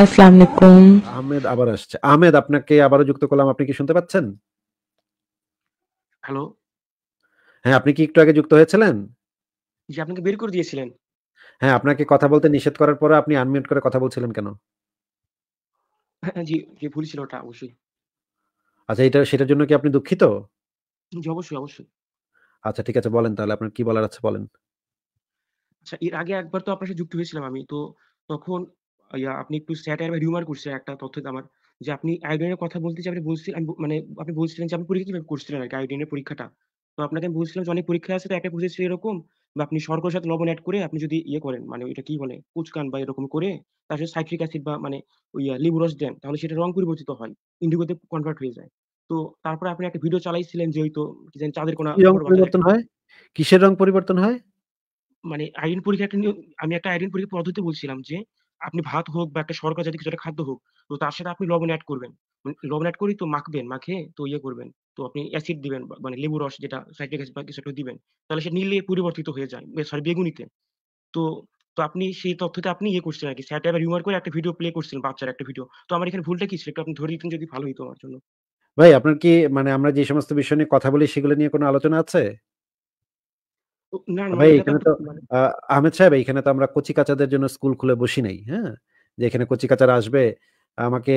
আসসালামু আলাইকুম আহমেদ আবার আসছে আহমেদ আপনাকে আবারও যুক্ত করলাম আপনি কি শুনতে পাচ্ছেন হ্যালো হ্যাঁ আপনি কি একটু আগে যুক্ত হয়েছিলেন জি আপনাকে বের করে দিয়েছিলেন হ্যাঁ আপনাকে কথা বলতে নিষেধ করার পরে আপনি আনমিউট করে কথা বলছিলেন কেন হ্যাঁ, জি জি ভুল ছিল ওটা অবশ্যই আচ্ছা এটা সেটার জন্য কি আপনি দুঃখিত জি অবশ্যই অবশ্যই আচ্ছা ঠিক আছে বলেন তাহলে আপনার কি বলার আছে বলেন আচ্ছা এর আগে একবার তো আপনার সাথে যুক্ত হয়েছিলাম আমি তো তখন ইয়া আপনি একটু স্যাটার বা হিউমার করছিলেন একটা তথ্য আমার যে আপনি আয়োডিনের কথা বলতে যে আপনি বলছিলেন মানে আপনি বলছিলেন যে আপনি পরীক্ষা কিভাবে করছিলেন আর কি আয়োডিনের পরীক্ষাটা তো আপনাকে আমি বলছিলাম যে অনেক পরীক্ষা আছে তো একটা প্রসেস এরকম বা আপনি শর্করার সাথে লবণ অ্যাড করে আপনি যদি ইয়ে করেন মানে ওইটা কি বলে কুচকান বা এরকম করে তার সাথে সাইট্রিক অ্যাসিড বা মানে ওই লিবুরস দেন তাহলে সেটা রং পরিবর্তিত হয় ইন্ডিগোতে কনভার্ট হয়ে যায় তো তারপর আপনি একটা ভিডিও চালাইছিলেন যে ওই কি জানি চাঁদের কোনা রং পরিবর্তন হয় কিসের রং পরিবর্তন হয় মানে আইরিন পরীক্ষা একটা আমি একটা আইরিন পরীক্ষা পদ্ধতি বলছিলাম যে আপনি ভাত হোক বা একটা সরকার জাতীয় কিছু খাদ্য হোক তো তার সাথে আপনি লবণ অ্যাড করবেন মানে লবণ অ্যাড করেই তো মাখবেন মাখে তো ইয়ে করবেন তো আপনি অ্যাসিড দিবেন মানে লেবু রস যেটা সাইট্রিক অ্যাসিড বা কিছু একটা দিবেন তাহলে সে নীলে পরিবর্তিত হয়ে যায় সরি বেগুনিতে তো তো আপনি সেই তথ্যটা আপনি ইয়ে করছেন আর কি স্যার টাইপের হিউমার করে একটা ভিডিও প্লে করছিলেন বাচ্চার একটা ভিডিও তো আমার এখানে ভুলটা কি ছিল একটু আপনি ধরে দিতেন যদি ভালো হতো আমার জন্য ভাই আপনার কি মানে আমরা যে সমস্ত বিষয় নিয়ে কথা বলি সেগুলো নিয়ে কোনো আলোচনা আছে? মানে আহমেদ সাহেব এখানে তো আমরা কচি কাচাদের জন্য স্কুল খুলে বসি নাই হ্যাঁ যে কচি কাচারা আসবে আমাকে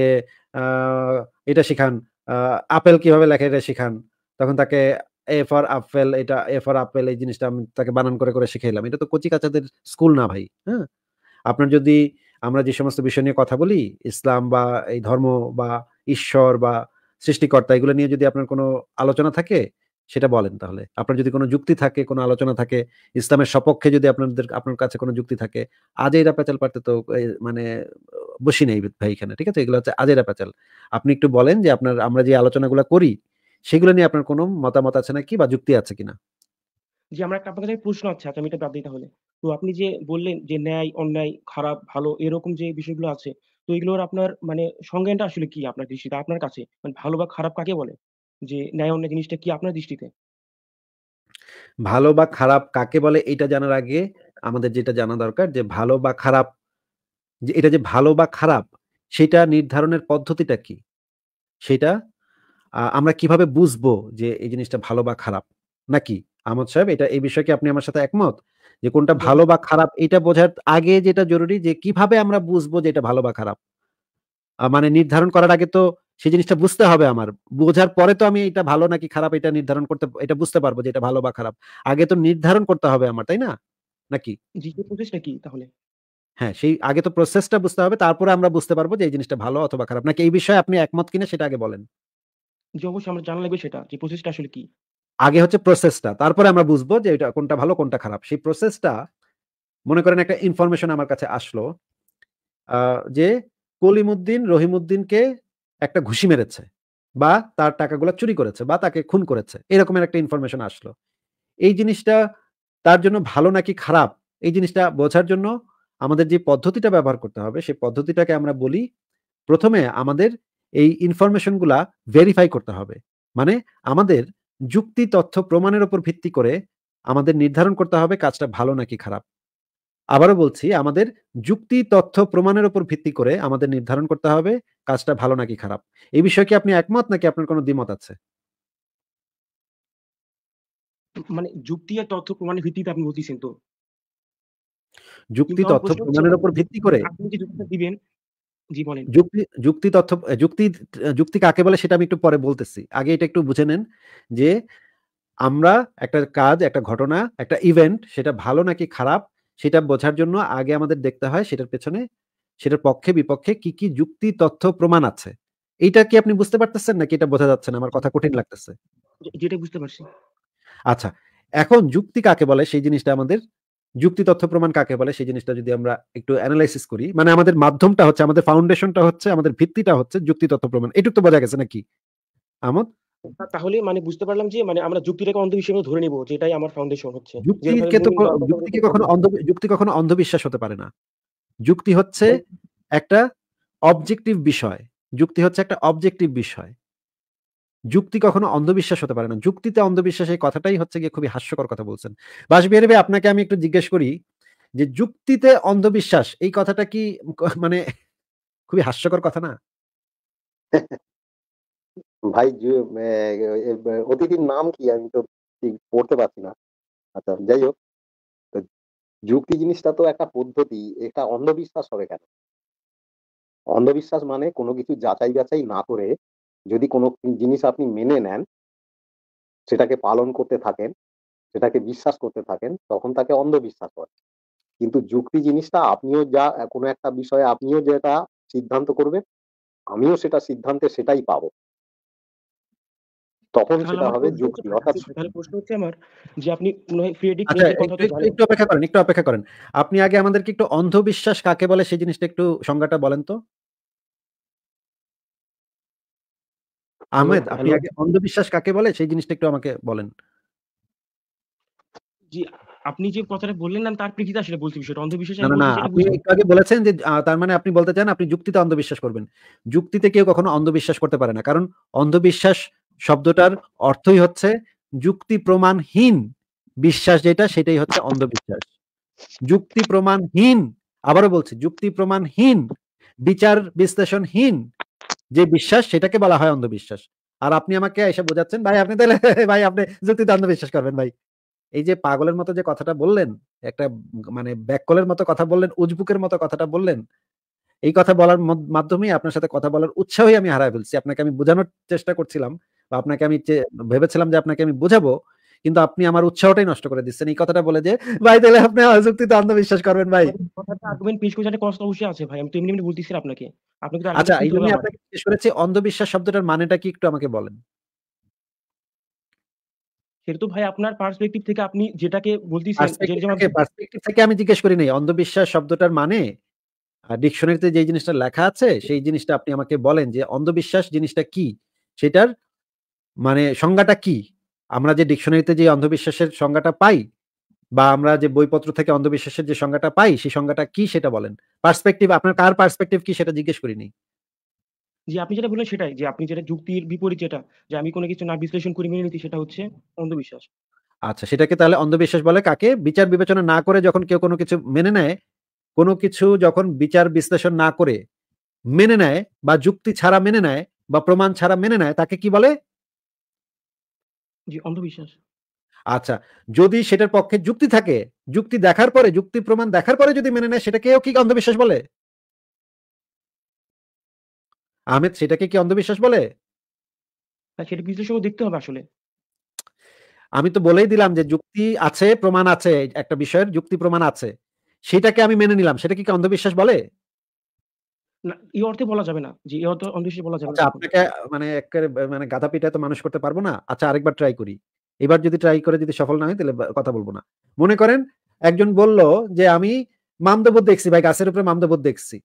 এটা শিখান আপেল কিভাবে লেখে এটা শিখান তখন তাকে এ ফর আপেল এটা এ ফর আপেল এই জিনিসটা আমি তাকে বানান করে করে শিখাইলাম এটা তো কচি কাচাদের স্কুল না ভাই হ্যাঁ আপনার যদি আমরা যে সমস্ত বিষয় নিয়ে কথা বলি ইসলাম বা এই ধর্ম বা ঈশ্বর বা সৃষ্টিকর্তা এগুলো নিয়ে যদি আপনার কোনো আলোচনা থাকে সেটা বলেন তাহলে আপনার যদি কোনো যুক্তি থাকে কোনো আলোচনা থাকে ইসলামের সপক্ষে যদি আপনাদের আপনার কাছে কোনো যুক্তি থাকে আজেরা প্যাচাল পারতে তো মানে বসি নেই ভাই এখানে ঠিক আছে এগুলো হচ্ছে আজেরা প্যাচাল আপনি একটু বলেন যে আপনার আমরা যে আলোচনাগুলো করি সেগুলো নিয়ে আপনার কোনো মতামত আছে নাকি বা যুক্তি আছে কিনা যে আমরা একটা আপনাদের প্রশ্ন আছে আচ্ছা আমি এটা বাদ দিই তাহলে তো আপনি যে বললেন যে ন্যায় অন্যায় খারাপ ভালো এরকম যে বিষয়গুলো আছে তো এগুলোর আপনার মানে সংজ্ঞানটা আসলে কি আপনার দৃষ্টিতে আপনার কাছে মানে ভালো বা খারাপ কাকে বলে যে ন্যায় অন্য জিনিসটা কি আপনার দৃষ্টিতে ভালো বা খারাপ কাকে বলে এটা জানার আগে আমাদের যেটা জানা দরকার যে ভালো বা খারাপ যে এটা যে ভালো বা খারাপ সেটা নির্ধারণের পদ্ধতিটা কি সেটা আমরা কিভাবে বুঝবো যে এই জিনিসটা ভালো বা খারাপ নাকি আহমদ সাহেব এটা এই বিষয়ে কি আপনি আমার সাথে একমত যে কোনটা ভালো বা খারাপ এটা বোঝার আগে যেটা জরুরি যে কিভাবে আমরা বুঝবো যে এটা ভালো বা খারাপ মানে নির্ধারণ করার আগে তো সেই জিনিসটা বুঝতে হবে আমার বোঝার পরে তো আমি এটা ভালো নাকি খারাপ এটা নির্ধারণ করতে এটা বুঝতে পারবো যে এটা ভালো বা খারাপ আগে তো নির্ধারণ করতে হবে আমার তাই না নাকি তাহলে হ্যাঁ সেই আগে তো প্রসেসটা বুঝতে হবে তারপরে আমরা বুঝতে পারবো যে এই জিনিসটা ভালো অথবা খারাপ নাকি এই বিষয়ে আপনি একমত কিনা সেটা আগে বলেন জি অবশ্যই আমরা জানা লাগবে সেটা যে প্রসেসটা আসলে কি আগে হচ্ছে প্রসেসটা তারপরে আমরা বুঝবো যে এটা কোনটা ভালো কোনটা খারাপ সেই প্রসেসটা মনে করেন একটা ইনফরমেশন আমার কাছে আসলো যে কলিমুদ্দিন রহিমুদ্দিনকে একটা ঘুষি মেরেছে বা তার টাকাগুলো চুরি করেছে বা তাকে খুন করেছে এরকমের একটা ইনফরমেশন আসলো এই জিনিসটা তার জন্য ভালো নাকি খারাপ এই জিনিসটা বোঝার জন্য আমাদের যে পদ্ধতিটা ব্যবহার করতে হবে সেই পদ্ধতিটাকে আমরা বলি প্রথমে আমাদের এই ইনফরমেশনগুলা ভেরিফাই করতে হবে মানে আমাদের যুক্তি তথ্য প্রমাণের উপর ভিত্তি করে আমাদের নির্ধারণ করতে হবে কাজটা ভালো নাকি খারাপ আবারও বলছি আমাদের যুক্তি তথ্য প্রমাণের উপর ভিত্তি করে আমাদের নির্ধারণ করতে হবে কাজটা ভালো নাকি খারাপ এই বিষয়ে কি আপনি একমত নাকি আপনার কোনো দ্বিমত আছে মানে যুক্তি আর তথ্য প্রমাণের ভিত্তিতে আপনি বলতেছেন তো যুক্তি তথ্য প্রমাণের উপর ভিত্তি করে আপনি কি যুক্তি দিবেন যুক্তি যুক্তি তথ্য যুক্তি যুক্তি কাকে বলে সেটা আমি একটু পরে বলতেছি আগে এটা একটু বুঝে নেন যে আমরা একটা কাজ একটা ঘটনা একটা ইভেন্ট সেটা ভালো নাকি খারাপ সেটা বোঝার জন্য আগে আমাদের দেখতে হয় সেটার পেছনে সেটার পক্ষে বিপক্ষে কি কি যুক্তি তথ্য প্রমাণ আছে এটা কি আপনি বুঝতে পারতেছেন নাকি এটা বোঝা যাচ্ছে না আমার কথা কঠিন লাগতেছে যেটা বুঝতে পারছি আচ্ছা এখন যুক্তি কাকে বলে সেই জিনিসটা আমাদের যুক্তি তথ্য প্রমাণ কাকে বলে সেই জিনিসটা যদি আমরা একটু অ্যানালাইসিস করি মানে আমাদের মাধ্যমটা হচ্ছে আমাদের ফাউন্ডেশনটা হচ্ছে আমাদের ভিত্তিটা হচ্ছে যুক্তি তথ্য প্রমাণ এটুক তো বোঝা গেছে নাকি আমদ তাহলে মানে বুঝতে পারলাম যে মানে আমরা যুক্তিটাকে অন্ধবিশ্বাস ধরে নিব যেটাই আমার ফাউন্ডেশন হচ্ছে যুক্তিকে তো যুক্তিকে কখনো অন্ধ যুক্তি কখনো অন্ধবিশ্বাস হতে পারে না যুক্তি হচ্ছে একটা অবজেক্টিভ বিষয় যুক্তি হচ্ছে একটা অবজেক্টিভ বিষয় যুক্তি কখনো অন্ধবিশ্বাস হতে পারে না যুক্তিতে অন্ধবিশ্বাস এই কথাটাই হচ্ছে গিয়ে খুবই হাস্যকর কথা বলছেন বাসবিহারি ভাই আপনাকে আমি একটু জিজ্ঞেস করি যে যুক্তিতে অন্ধবিশ্বাস এই কথাটা কি মানে খুবই হাস্যকর কথা না ভাই অতিথির নাম কি আমি তো পড়তে পারছি না আচ্ছা যাই হোক যুক্তি জিনিসটা তো একটা পদ্ধতি এটা অন্ধবিশ্বাস হবে কেন অন্ধবিশ্বাস মানে কোনো কিছু যাচাই বাছাই না করে যদি কোনো জিনিস আপনি মেনে নেন সেটাকে পালন করতে থাকেন সেটাকে বিশ্বাস করতে থাকেন তখন তাকে অন্ধবিশ্বাস হয় কিন্তু যুক্তি জিনিসটা আপনিও যা কোনো একটা বিষয়ে আপনিও যেটা সিদ্ধান্ত করবেন আমিও সেটা সিদ্ধান্তে সেটাই পাবো তখন সেটা হবে যুক্তি অর্থাৎ তাহলে প্রশ্ন হচ্ছে আমার যে আপনি আচ্ছা, একটু অপেক্ষা করেন একটু অপেক্ষা করেন আপনি আগে আমাদেরকে একটু অন্ধবিশ্বাস কাকে বলে সেই জিনিসটা একটু সংজ্ঞাটা বলেন তো আহমেদ আপনি আগে অন্ধবিশ্বাস কাকে বলে সেই জিনিসটা একটু আমাকে বলেন জি আপনি যে কথাটা বললেন না তার প্রেক্ষিতে আসলে বলছি বিষয়টা অন্ধবিশ্বাস না না আপনি আগে বলেছেন যে তার মানে আপনি বলতে চান আপনি যুক্তিতে অন্ধবিশ্বাস করবেন যুক্তিতে কেউ কখনো অন্ধবিশ্বাস করতে পারে না কারণ অন্ধবিশ্বাস শব্দটার অর্থই হচ্ছে যুক্তি প্রমাণহীন বিশ্বাস যেটা সেটাই হচ্ছে অন্ধবিশ্বাস যুক্তি প্রমাণহীন আবারও বলছি যুক্তি প্রমাণহীন বিচার বিশ্লেষণহীন যে বিশ্বাস সেটাকে বলা হয় অন্ধবিশ্বাস আর আপনি আমাকে এসে বোঝাচ্ছেন ভাই আপনি তাহলে ভাই আপনি যুক্তিতে অন্ধবিশ্বাস করবেন ভাই এই যে পাগলের মতো যে কথাটা বললেন একটা মানে ব্যাককলের মতো কথা বললেন উজবুকের মতো কথাটা বললেন এই কথা বলার মাধ্যমে আপনার সাথে কথা বলার উৎসাহই আমি হারায় ফেলছি আপনাকে আমি বোঝানোর চেষ্টা করছিলাম বা আপনাকে আমি ভেবেছিলাম যে আপনাকে আমি বোঝাবো কিন্তু আপনি আমার উৎসাহটাই নষ্ট করে দিচ্ছেন এই কথাটা বলে যে ভাই তাহলে আপনি অযুক্তিতে অন্ধবিশ্বাস করবেন ভাই আর্গুমেন্ট পেশ করেছেন কষ্ট অবশ্যই আছে ভাই আমি তো এমনি এমনি বলতেছি আপনাকে আপনি তো আচ্ছা এই জন্য আপনাকে জিজ্ঞেস করেছি অন্ধবিশ্বাস শব্দটার মানেটা কি একটু আমাকে বলেন সেটা তো ভাই আপনার পার্সপেক্টিভ থেকে আপনি যেটাকে বলতেছেন পার্সপেক্টিভ থেকে আমি জিজ্ঞেস করি নাই অন্ধবিশ্বাস শব্দটার মানে ডিকশনারিতে যে জিনিসটা লেখা আছে সেই জিনিসটা আপনি আমাকে বলেন যে অন্ধবিশ্বাস জিনিসটা কি সেটার মানে সংজ্ঞাটা কি আমরা যে ডিকশনারিতে যে অন্ধবিশ্বাসের সংজ্ঞাটা পাই বা আমরা যে বইপত্র থেকে অন্ধবিশ্বাসের যে সংজ্ঞাটা পাই সেই সংজ্ঞাটা কি সেটা বলেন পার্সপেক্টিভ আপনার কার পার্সপেক্টিভ কি সেটা জিজ্ঞেস করিনি যে আপনি যেটা বললেন সেটাই যে আপনি যেটা যুক্তির বিপরীত যেটা যে আমি কোনো কিছু না বিশ্লেষণ করে মেনে নিতে সেটা হচ্ছে অন্ধবিশ্বাস আচ্ছা সেটাকে তাহলে অন্ধবিশ্বাস বলে কাকে বিচার বিবেচনা না করে যখন কেউ কোনো কিছু মেনে নেয় কোনো কিছু যখন বিচার বিশ্লেষণ না করে মেনে নেয় বা যুক্তি ছাড়া মেনে নেয় বা প্রমাণ ছাড়া মেনে নেয় তাকে কি বলে জি অন্ধবিশ্বাস। আচ্ছা, যদি সেটার পক্ষে যুক্তি থাকে, যুক্তি দেখার পরে, যুক্তি প্রমাণ দেখার পরে যদি মেনে নেয় সেটাকেও কি অন্ধবিশ্বাস বলে? আহমেদ সেটাকে কি অন্ধবিশ্বাস বলে? সেটা বিশ্লেষক দেখতে হবে আসলে। আমি তো বলেই দিলাম যে যুক্তি আছে, প্রমাণ আছে। একটা বিষয়ের যুক্তি প্রমাণ আছে। সেটাকে আমি মেনে নিলাম। সেটা কি অন্ধবিশ্বাস বলে? এই অর্থে বলা যাবে না যে এই অর্থে অন্ধবিশ্বাস বলা যাবে না আচ্ছা, আপনাকে মানে মানে গাধা পিটায় তো মানুষ করতে পারবো না আচ্ছা আরেকবার ট্রাই করি এবার যদি ট্রাই করে যদি সফল না হয় তাহলে কথা বলবো না মনে করেন একজন বলল যে আমি মামদবোধ দেখছি ভাই গাছের উপরে মামদবোধ দেখছি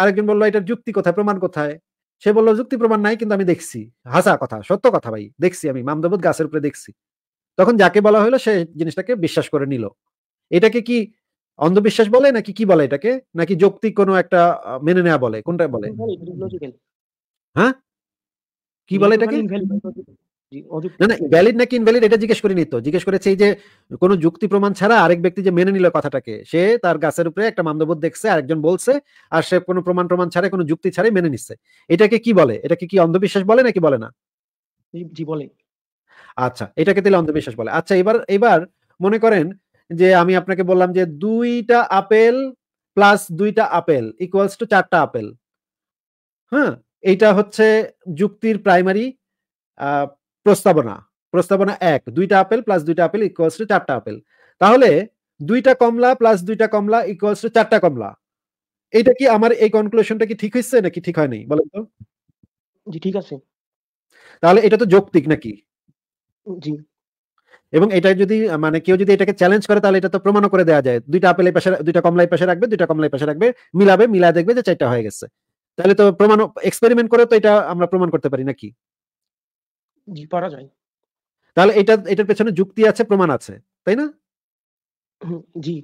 আরেকজন বললো এটার যুক্তি কোথায় প্রমাণ কোথায় সে বললো যুক্তি প্রমাণ নাই কিন্তু আমি দেখছি হাসা কথা সত্য কথা ভাই দেখছি আমি মামদবোধ গাছের উপরে দেখছি তখন যাকে বলা হলো সে জিনিসটাকে বিশ্বাস করে নিল এটাকে কি অন্ধবিশ্বাস বলে নাকি কি বলে এটাকে নাকি যৌক্তিক কোনো একটা মেনে নেওয়া বলে কোনটা বলে হ্যাঁ কি বলে এটাকে না না ভ্যালিড নাকি ইনভ্যালিড এটা জিজ্ঞেস করিনি তো জিজ্ঞেস করেছে যে কোনো যুক্তি প্রমাণ ছাড়া আরেক ব্যক্তি যে মেনে নিল কথাটাকে সে তার গাছের উপরে একটা মান্দবোধ দেখছে আরেকজন বলছে আর সে কোনো প্রমাণ প্রমাণ ছাড়া কোনো যুক্তি ছাড়াই মেনে নিচ্ছে এটাকে কি বলে এটাকে কি অন্ধবিশ্বাস বলে নাকি বলে না জি বলে আচ্ছা এটাকে তাহলে অন্ধবিশ্বাস বলে আচ্ছা এবার এবার মনে করেন যে আমি আপনাকে বললাম যে দুইটা আপেল প্লাস দুইটা আপেল ইকুয়ালস টু চারটা আপেল হ্যাঁ এইটা হচ্ছে যুক্তির প্রাইমারি প্রস্তাবনা প্রস্তাবনা এক দুইটা আপেল প্লাস দুইটা আপেল ইকুয়ালস টু চারটা আপেল তাহলে দুইটা কমলা প্লাস দুইটা কমলা ইকুয়ালস টু চারটা কমলা এটা কি আমার এই কনক্লুশনটা কি ঠিক হয়েছে নাকি ঠিক হয়নি বলেন তো জি ঠিক আছে তাহলে এটা তো যৌক্তিক নাকি জি এবং এটা যদি মানে কেউ যদি এটাকে চ্যালেঞ্জ করে তাহলে এটা তো প্রমাণও করে দেওয়া যায় দুইটা আপেলের পাশে দুইটা কমলাই পাশে রাখবে দুইটা কমলাই পাশে রাখবে মিলাবে মিলা দেখবে যে চারটা হয়ে গেছে তাহলে তো প্রমাণ এক্সপেরিমেন্ট করে তো এটা আমরা প্রমাণ করতে পারি নাকি পারা যায় তাহলে এটা এটার পেছনে যুক্তি আছে প্রমাণ আছে তাই না জি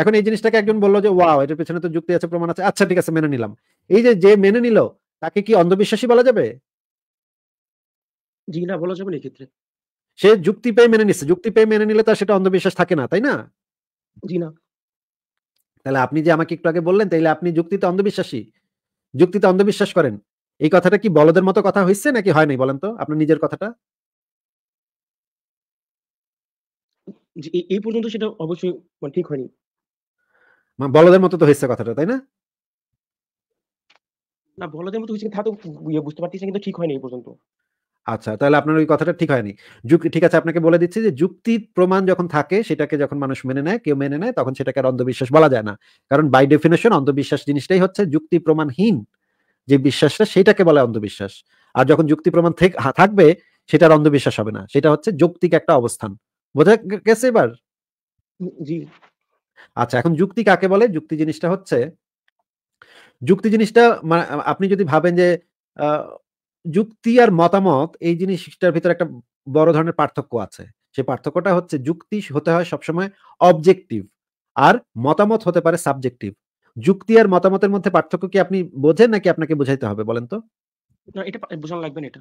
এখন এই জিনিসটাকে একজন বললো যে ওয়াও এটার পেছনে তো যুক্তি আছে প্রমাণ আছে আচ্ছা ঠিক আছে মেনে নিলাম এই যে যে মেনে নিল তাকে কি অন্ধবিশ্বাসী বলা যাবে জি না বলা যাবে না ক্ষেত্রে সে যুক্তি পেয়ে মেনে নিচ্ছে যুক্তি পেয়ে মেনে নিলে তো সেটা অন্ধবিশ্বাস থাকে না তাই না জি না তাহলে আপনি যে আমাকে একটু আগে বললেন তাইলে আপনি যুক্তিতে অন্ধবিশ্বাসী যুক্তিতে অন্ধবিশ্বাস করেন এই কথাটা কি বলদের মতো কথা হয়েছে নাকি হয় নাই বলেন তো আপনার নিজের কথাটা এই পর্যন্ত সেটা অবশ্যই মানে ঠিক হয়নি বলদের মতো তো হয়েছে কথাটা তাই না না বলদের মতো হয়েছে তা তো ইয়ে বুঝতে পারতেছি কিন্তু ঠিক হয়নি এই পর্যন্ত আচ্ছা তাহলে আপনার ওই কথাটা ঠিক হয়নি ঠিক আছে আপনাকে বলে দিচ্ছি যে যুক্তি প্রমাণ যখন থাকে সেটাকে যখন মানুষ মেনে নেয় কেউ মেনে নেয় তখন সেটাকে আর অন্ধবিশ্বাস বলা যায় না কারণ বাই ডেফিনেশন অন্ধবিশ্বাস জিনিসটাই হচ্ছে যুক্তি প্রমাণহীন যে বিশ্বাসটা সেটাকে বলে অন্ধবিশ্বাস আর যখন যুক্তি প্রমাণ থাকবে সেটার অন্ধবিশ্বাস হবে না সেটা হচ্ছে যৌক্তিক একটা অবস্থান বোঝা গেছে এবার জি আচ্ছা এখন যুক্তি কাকে বলে যুক্তি জিনিসটা হচ্ছে যুক্তি জিনিসটা আপনি যদি ভাবেন যে যুক্তি আর মতামত এই জিনিসটার ভিতরে একটা বড় ধরনের পার্থক্য আছে সেই পার্থক্যটা হচ্ছে যুক্তি হতে হয় সবসময় অবজেক্টিভ আর মতামত হতে পারে সাবজেক্টিভ যুক্তি আর মতামতের মধ্যে পার্থক্য কি আপনি বোঝেন নাকি আপনাকে বোঝাইতে হবে বলেন তো এটা লাগবে এটা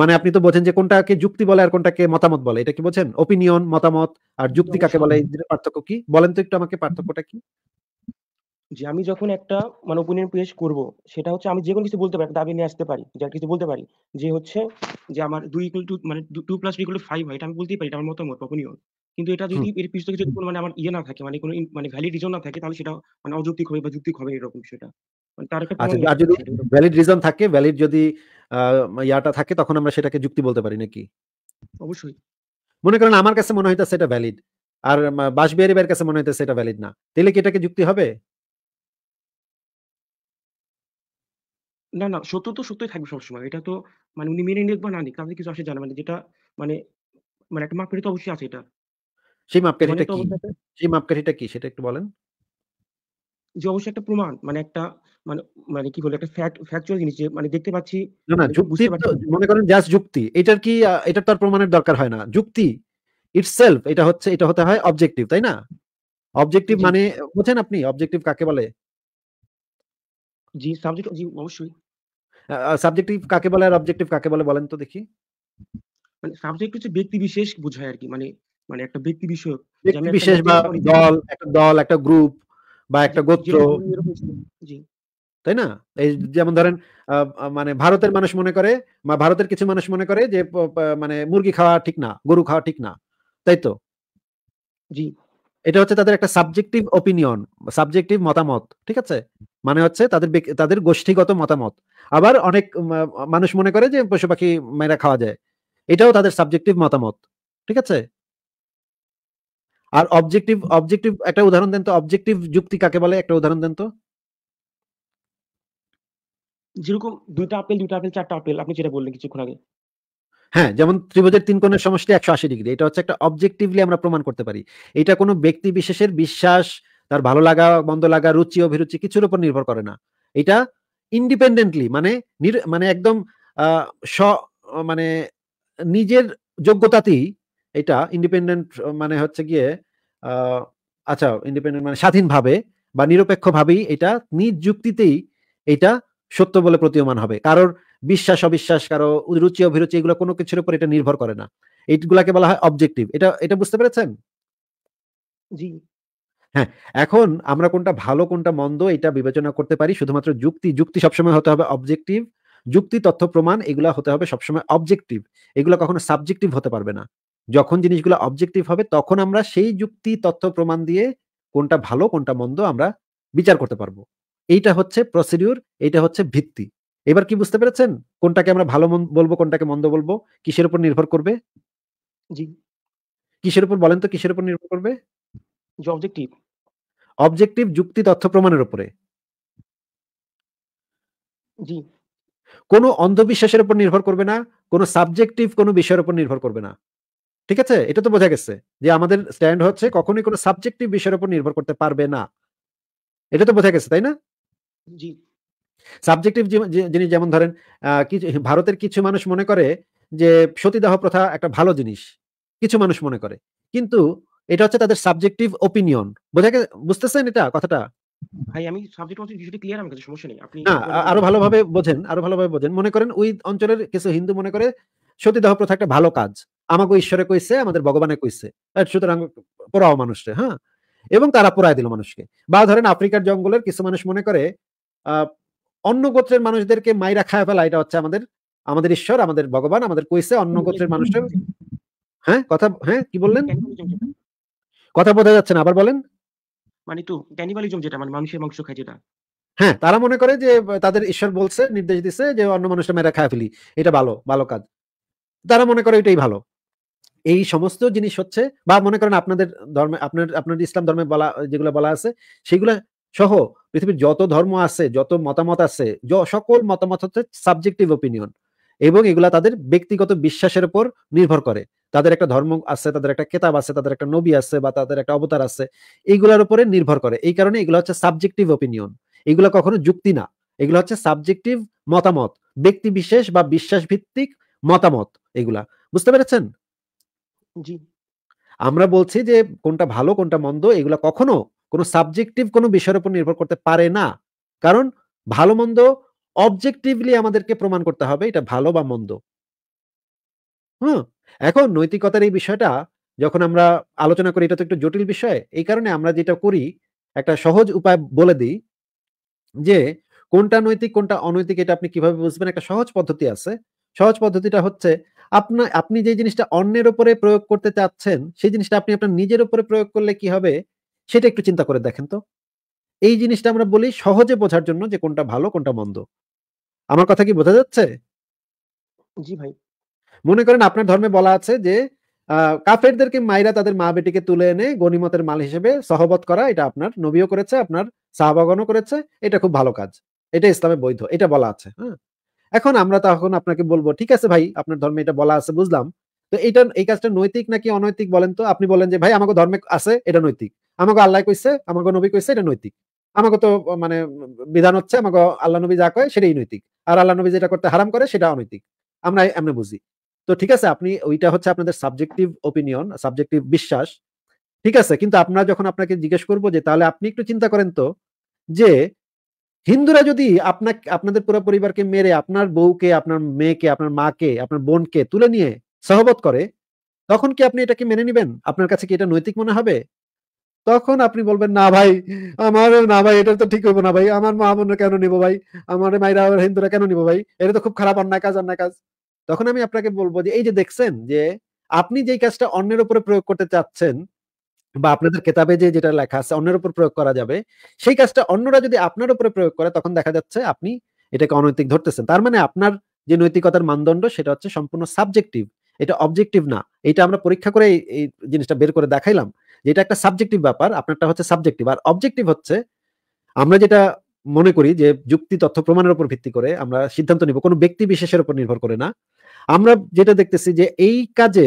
মানে আপনি তো বোঝেন যে কোনটাকে যুক্তি বলে আর কোনটাকে মতামত বলে এটা কি বোঝেন ওপিনিয়ন মতামত আর যুক্তি কাকে বলে পার্থক্য কি বলেন তো একটু আমাকে পার্থক্যটা কি যে আমি যখন একটা মানে ওপিনিয়ন পেশ করব সেটা হচ্ছে আমি যে কোনো কিছু বলতে পারি দাবি নিয়ে আসতে পারি যা কিছু বলতে পারি যে হচ্ছে যে আমার দুই ইকুয়াল টু মানে two plus equal to five হয় এটা আমি বলতেই পারি এটা আমার মতামত ওপিনিয়ন কিন্তু এটা যদি এর পিছনে কিছু মানে আমার ইয়ে না থাকে মানে কোনো মানে ভ্যালিড রিজন না থাকে তাহলে সেটা মানে অযৌক্তিক হবে বা যৌক্তিক হবে এরকম মানে আচ্ছা, সেটা আর যদি ভ্যালিড রিজন থাকে ভ্যালিড যদি ইয়াটা থাকে তখন আমরা সেটাকে যুক্তি বলতে পারি নাকি অবশ্যই মনে করেন আমার কাছে মনে হইতাছে এটা ভ্যালিড আর বাঁশবিহারি ভাইয়ের কাছে মনে হইতেছে এটা ভ্যালিড না তাহলে কি এটাকে যুক্তি হবে না, না সত্য তো সত্যই থাকবে সবসময়। এটা তো মানে উনি মেনে নিক বা না নিক তাতে কিছু আসে যায় না। মানে যেটা মানে মানে একটা মাপকাঠি তো অবশ্যই আছে এটা। সেই মাপকাঠিটা মানে কি? সেই মাপকাঠিটা কি সেটা একটু বলেন? যে অবশ্যই একটা প্রমাণ। মানে একটা মানে মানে কি বলে একটা ফ্যাক্ট ফ্যাকচুয়াল জিনিস যে মানে দেখতে পাচ্ছি, না, না, মানে মনে করেন জাস্ট যুক্তি। এটার কি আ এটার তো প্রমাণের দরকার হয় না। যুক্তি ইটসেলফ এটা হচ্ছে এটা হতে হয় অবজেক্টিভ, তাই না? অবজেক্টিভ মানে বোঝেন আপনি অবজেক্টিভ কাকে বলে? জি, সাবজেক্ট জি, অবশ্যই। সাবজেক্টিভ কাকে বলে আর অবজেক্টিভ কাকে বলে বলেন তো দেখি মানে সাবজেক্ট হচ্ছে ব্যক্তি বিশেষ বোঝায় আর কি মানে মানে একটা ব্যক্তি বিষয় ব্যক্তি বিশেষ বা দল একটা দল একটা গ্রুপ বা একটা গোত্র জি তাই না এই যেমন ধরেন মানে ভারতের মানুষ মনে করে বা ভারতের কিছু মানুষ মনে করে যে মানে মুরগি খাওয়া ঠিক না গরু খাওয়া ঠিক না তাই তো জি এটা হচ্ছে তাদের একটা সাবজেক্টিভ অপিনিয়ন সাবজেক্টিভ মতামত ঠিক আছে মানে হচ্ছে তাদের তাদের গোষ্ঠীগত মতামত আবার অনেক মানুষ মনে করে যে পশু পাখি মেয়েরা খাওয়া যায় এটাও তাদের সাবজেক্টিভ মতামত ঠিক আছে আর অবজেক্টিভ অবজেক্টিভ একটা উদাহরণ দেন তো অবজেক্টিভ যুক্তি কাকে বলে একটা উদাহরণ দেন তো যেরকম দুইটা আপেল দুইটা আপেল চারটা আপেল আপনি যেটা বললেন কিছুক্ষণ আগে হ্যাঁ যেমন ত্রিভুজের তিন কোণের সমষ্টি একশো আশি ডিগ্রি এটা হচ্ছে একটা অবজেক্টিভলি আমরা প্রমাণ করতে পারি এটা কোনো ব্যক্তি বিশেষের বিশ্বাস তার ভালো লাগা মন্দ লাগা রুচি অভিরুচি কিছুর উপর নির্ভর করে না এটা ইন্ডিপেন্ডেন্টলি মানে মানে একদম স মানে নিজের যোগ্যতাতেই এটা ইন্ডিপেন্ডেন্ট মানে হচ্ছে গিয়ে আচ্ছা ইন্ডিপেন্ডেন্ট মানে স্বাধীনভাবে বা নিরপেক্ষভাবেই এটা নিজ যুক্তিতেই এটা সত্য বলে প্রতীয়মান হবে কারোর বিশ্বাস অবিশ্বাস কারো রুচি অভিরুচি এগুলো কোনো কিছুর উপর এটা নির্ভর করে না এইগুলাকে বলা হয় অবজেক্টিভ এটা এটা বুঝতে পেরেছেন জি হ্যাঁ এখন আমরা কোনটা ভালো কোনটা মন্দ এটা বিবেচনা করতে পারি শুধুমাত্র যুক্তি যুক্তি সবসময় হতে হবে অবজেক্টিভ যুক্তি তথ্য প্রমাণ এগুলো হতে হবে সবসময় অবজেক্টিভ এগুলো কখনো সাবজেক্টিভ হতে পারবে না যখন জিনিসগুলো অবজেক্টিভ হবে তখন আমরা সেই যুক্তি তথ্য প্রমাণ দিয়ে কোনটা ভালো কোনটা মন্দ আমরা বিচার করতে পারবো এইটা হচ্ছে প্রসিডিউর এইটা হচ্ছে ভিত্তি এবার কি বুঝতে পেরেছেন কোনটাকে আমরা ভালো বলবো কোনটাকে মন্দ বলবো কিসের উপর নির্ভর করবে জি কিসের উপর বলেন তো কিসের উপর নির্ভর করবে অবজেক্টিভ অবজেক্টিভ যুক্তি তথ্য প্রমাণের উপরে জি কোনো অন্ধবিশ্বাসের উপর নির্ভর করবে না কোনো সাবজেক্টিভ কোনো বিষয়ের উপর নির্ভর করবে না ঠিক আছে এটা তো বোঝা গেছে যে আমাদের স্ট্যান্ড হচ্ছে কখনোই কোনো সাবজেক্টিভ বিষয়ের উপর নির্ভর করতে পারবে না এটা তো বোঝা গেছে তাই না জি সাবজেক্টিভ জিনিস যেমন ধরেন কিছু ভারতের কিছু মানুষ মনে করে যে সতীদাহ প্রথা একটা ভালো জিনিস কিছু মানুষ মনে করে কিন্তু এটা হচ্ছে তাদের সাবজেক্টিভ ওপিনিয়ন বোঝা গেছে বুঝতেছেন এটা কথাটা ভাই আমি সমস্যা নেই আরো ভালোভাবে বোঝেন আরো ভালোভাবে বোঝেন মনে করেন ওই অঞ্চলের কিছু হিন্দু মনে করে সতীদাহ প্রথা একটা ভালো কাজ আমাকে ঈশ্বরে কইছে আমাদের ভগবানে কইছে সুতরাং পোড়াও মানুষকে হ্যাঁ এবং তারা পোড়ায় দিল মানুষকে বা ধরেন আফ্রিকার জঙ্গলের কিছু মানুষ মনে করে অন্য গোত্রের মানুষদেরকে মাইরা খায় ফেলা এটা হচ্ছে আমাদের আমাদের ঈশ্বর আমাদের ভগবান আমাদের কইছে অন্য গোত্রের মানুষটা হ্যাঁ কথা হ্যাঁ কি বললেন কথা বোঝা যাচ্ছে না আবার বলেন মানে তো ক্যানিবালিজম যেটা মানে মানুষের মাংস খায় যেটা হ্যাঁ তারা মনে করে যে তাদের ঈশ্বর বলছে নির্দেশ দিছে যে অন্য মানুষের মেয়েরা খায় ফেলি এটা ভালো ভালো কাজ তারা মনে করে এটাই ভালো এই সমস্ত জিনিস হচ্ছে বা মনে করেন আপনাদের ধর্মে আপনার আপনার ইসলাম ধর্মে বলা যেগুলো বলা আছে সেগুলো সহ পৃথিবীর যত ধর্ম আছে যত মতামত আছে সকল মতামত হচ্ছে সাবজেক্টিভ ওপিনিয়ন এবং এগুলা তাদের ব্যক্তিগত বিশ্বাসের উপর নির্ভর করে তাদের একটা ধর্ম আছে তাদের একটা কেতাব আছে তাদের একটা নবী আছে বা তাদের একটা অবতার আছে এইগুলোর উপরে নির্ভর করে এই কারণে এগুলো হচ্ছে সাবজেক্টিভ ওপিনিয়ন এগুলো কখনো যুক্তি না এগুলো হচ্ছে সাবজেক্টিভ মতামত ব্যক্তি বিশেষ বা বিশ্বাস ভিত্তিক মতামত এগুলা বুঝতে পেরেছেন জি আমরা বলছি যে কোনটা ভালো কোনটা মন্দ এগুলা কখনো কোনো সাবজেক্টিভ কোনো বিষয়ের উপর নির্ভর করতে পারে না কারণ ভালো মন্দ অবজেক্টিভলি আমাদেরকে প্রমাণ করতে হবে এটা ভালো বা মন্দ হুম এখন নৈতিকতার এই বিষয়টা যখন আমরা আলোচনা করি এটা তো একটু জটিল বিষয় এই কারণে আমরা যেটা করি একটা সহজ উপায় বলে দিই যে কোনটা নৈতিক কোনটা অনৈতিক এটা আপনি কিভাবে বুঝবেন একটা সহজ পদ্ধতি আছে সহজ পদ্ধতিটা হচ্ছে আপনার আপনি যে জিনিসটা অন্যের উপরে প্রয়োগ করতে চাচ্ছেন সেই জিনিসটা আপনি আপনার নিজের উপরে প্রয়োগ করলে কি হবে সেটা একটু চিন্তা করে দেখেন তো এই জিনিসটা আমরা বলি সহজে বোঝার জন্য যে কোনটা ভালো কোনটা মন্দ আমার কথা কি বোঝা যাচ্ছে জি ভাই মনে করেন আপনার ধর্মে বলা আছে যে কাফেরদেরকে মাইরা তাদের মা বেটিকে তুলে এনে গণিমতের মাল হিসেবে সহবত করা এটা আপনার নবীও করেছে আপনার সাহাবাগণও করেছে এটা খুব ভালো কাজ এটা ইসলামে বৈধ এটা বলা আছে হ্যাঁ এখন আমরা তখন আপনাকে বলবো ঠিক আছে ভাই আপনার ধর্মে এটা বলা আছে বুঝলাম তো এটা এই কাজটা নৈতিক নাকি অনৈতিক বলেন তো আপনি বলেন যে ভাই আমাকে ধর্মে আছে এটা নৈতিক আমাকে আল্লাহ কইছে আমাকে নবী কইছে এটা নৈতিক আমাকে তো মানে বিধান হচ্ছে আমাকে আল্লাহ নবী যা কয় সেটাই নৈতিক আর আল্লাহ নবী যেটা করতে হারাম করে সেটা অনৈতিক আমরা এমনি বুঝি তো ঠিক আছে আপনি ওইটা হচ্ছে আপনাদের সাবজেক্টিভ ওপিনিয়ন সাবজেক্টিভ বিশ্বাস ঠিক আছে কিন্তু আপনারা যখন আপনাকে জিজ্ঞেস করবো যে তাহলে আপনি একটু চিন্তা করেন তো যে হিন্দুরা যদি আপনাকে আপনাদের পুরো পরিবারকে মেরে আপনার বউকে আপনার মেয়েকে আপনার মাকে আপনার বোনকে তুলে নিয়ে সহবত করে তখন কি আপনি এটাকে মেনে নিবেন আপনার কাছে কি এটা নৈতিক মনে হবে তখন আপনি বলবেন না ভাই আমার না ভাই এটা তো ঠিক হইব না ভাই আমার মা বোন কেন নিব ভাই আমার মাইরা হিন্দুরা কেন নিব ভাই এটা তো খুব খারাপ অন্যায় কাজ অন্যায় কাজ তখন আমি আপনাকে বলবো যে এই যে দেখছেন যে আপনি যেই কাজটা অন্যের উপরে প্রয়োগ করতে চাচ্ছেন বা আপনাদের কেতাবে যে যেটা লেখা আছে অন্যের উপর প্রয়োগ করা যাবে সেই কাজটা অন্যরা যদি আপনার উপরে প্রয়োগ করে তখন দেখা যাচ্ছে আপনি এটাকে অনৈতিক ধরতেছেন তার মানে আপনার যে নৈতিকতার মানদণ্ড সেটা হচ্ছে সম্পূর্ণ সাবজেক্টিভ এটা অবজেক্টিভ না এটা আমরা পরীক্ষা করে এই জিনিসটা বের করে দেখাইলাম যেটা একটা সাবজেক্টিভ ব্যাপার আপনারটা হচ্ছে সাবজেক্টিভ আর অবজেক্টিভ হচ্ছে আমরা যেটা মনে করি যে যুক্তি তথ্য প্রমাণের উপর ভিত্তি করে আমরা সিদ্ধান্ত নিব কোনো ব্যক্তি বিশেষের উপর নির্ভর করে না আমরা যেটা দেখতেছি যে এই কাজে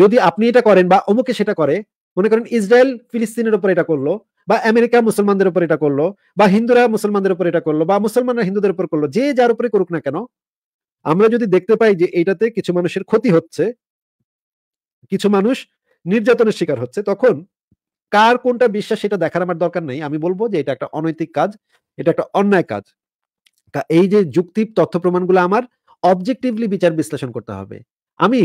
যদি আপনি এটা করেন বা অমুকে সেটা করে মনে করেন ইসরায়েল ফিলিস্তিনের উপর এটা করলো বা আমেরিকা মুসলমানদের উপর এটা করলো বা হিন্দুরা মুসলমানদের উপর এটা করলো বা মুসলমানরা হিন্দুদের উপর করলো যে যার উপরে করুক না কেন আমরা যদি দেখতে পাই যে এটাতে কিছু মানুষের ক্ষতি হচ্ছে কিছু মানুষ নির্যাতনের শিকার হচ্ছে তখন কার কোনটা বিশ্বাস সেটা দেখার আমার দরকার নেই আমি বলবো যে এটা একটা অনৈতিক কাজ এটা একটা অন্যায় কাজ এই যে যুক্তি তথ্য প্রমাণগুলো আমার অবজেক্টিভলি বিচার বিশ্লেষণ করতে হবে আমি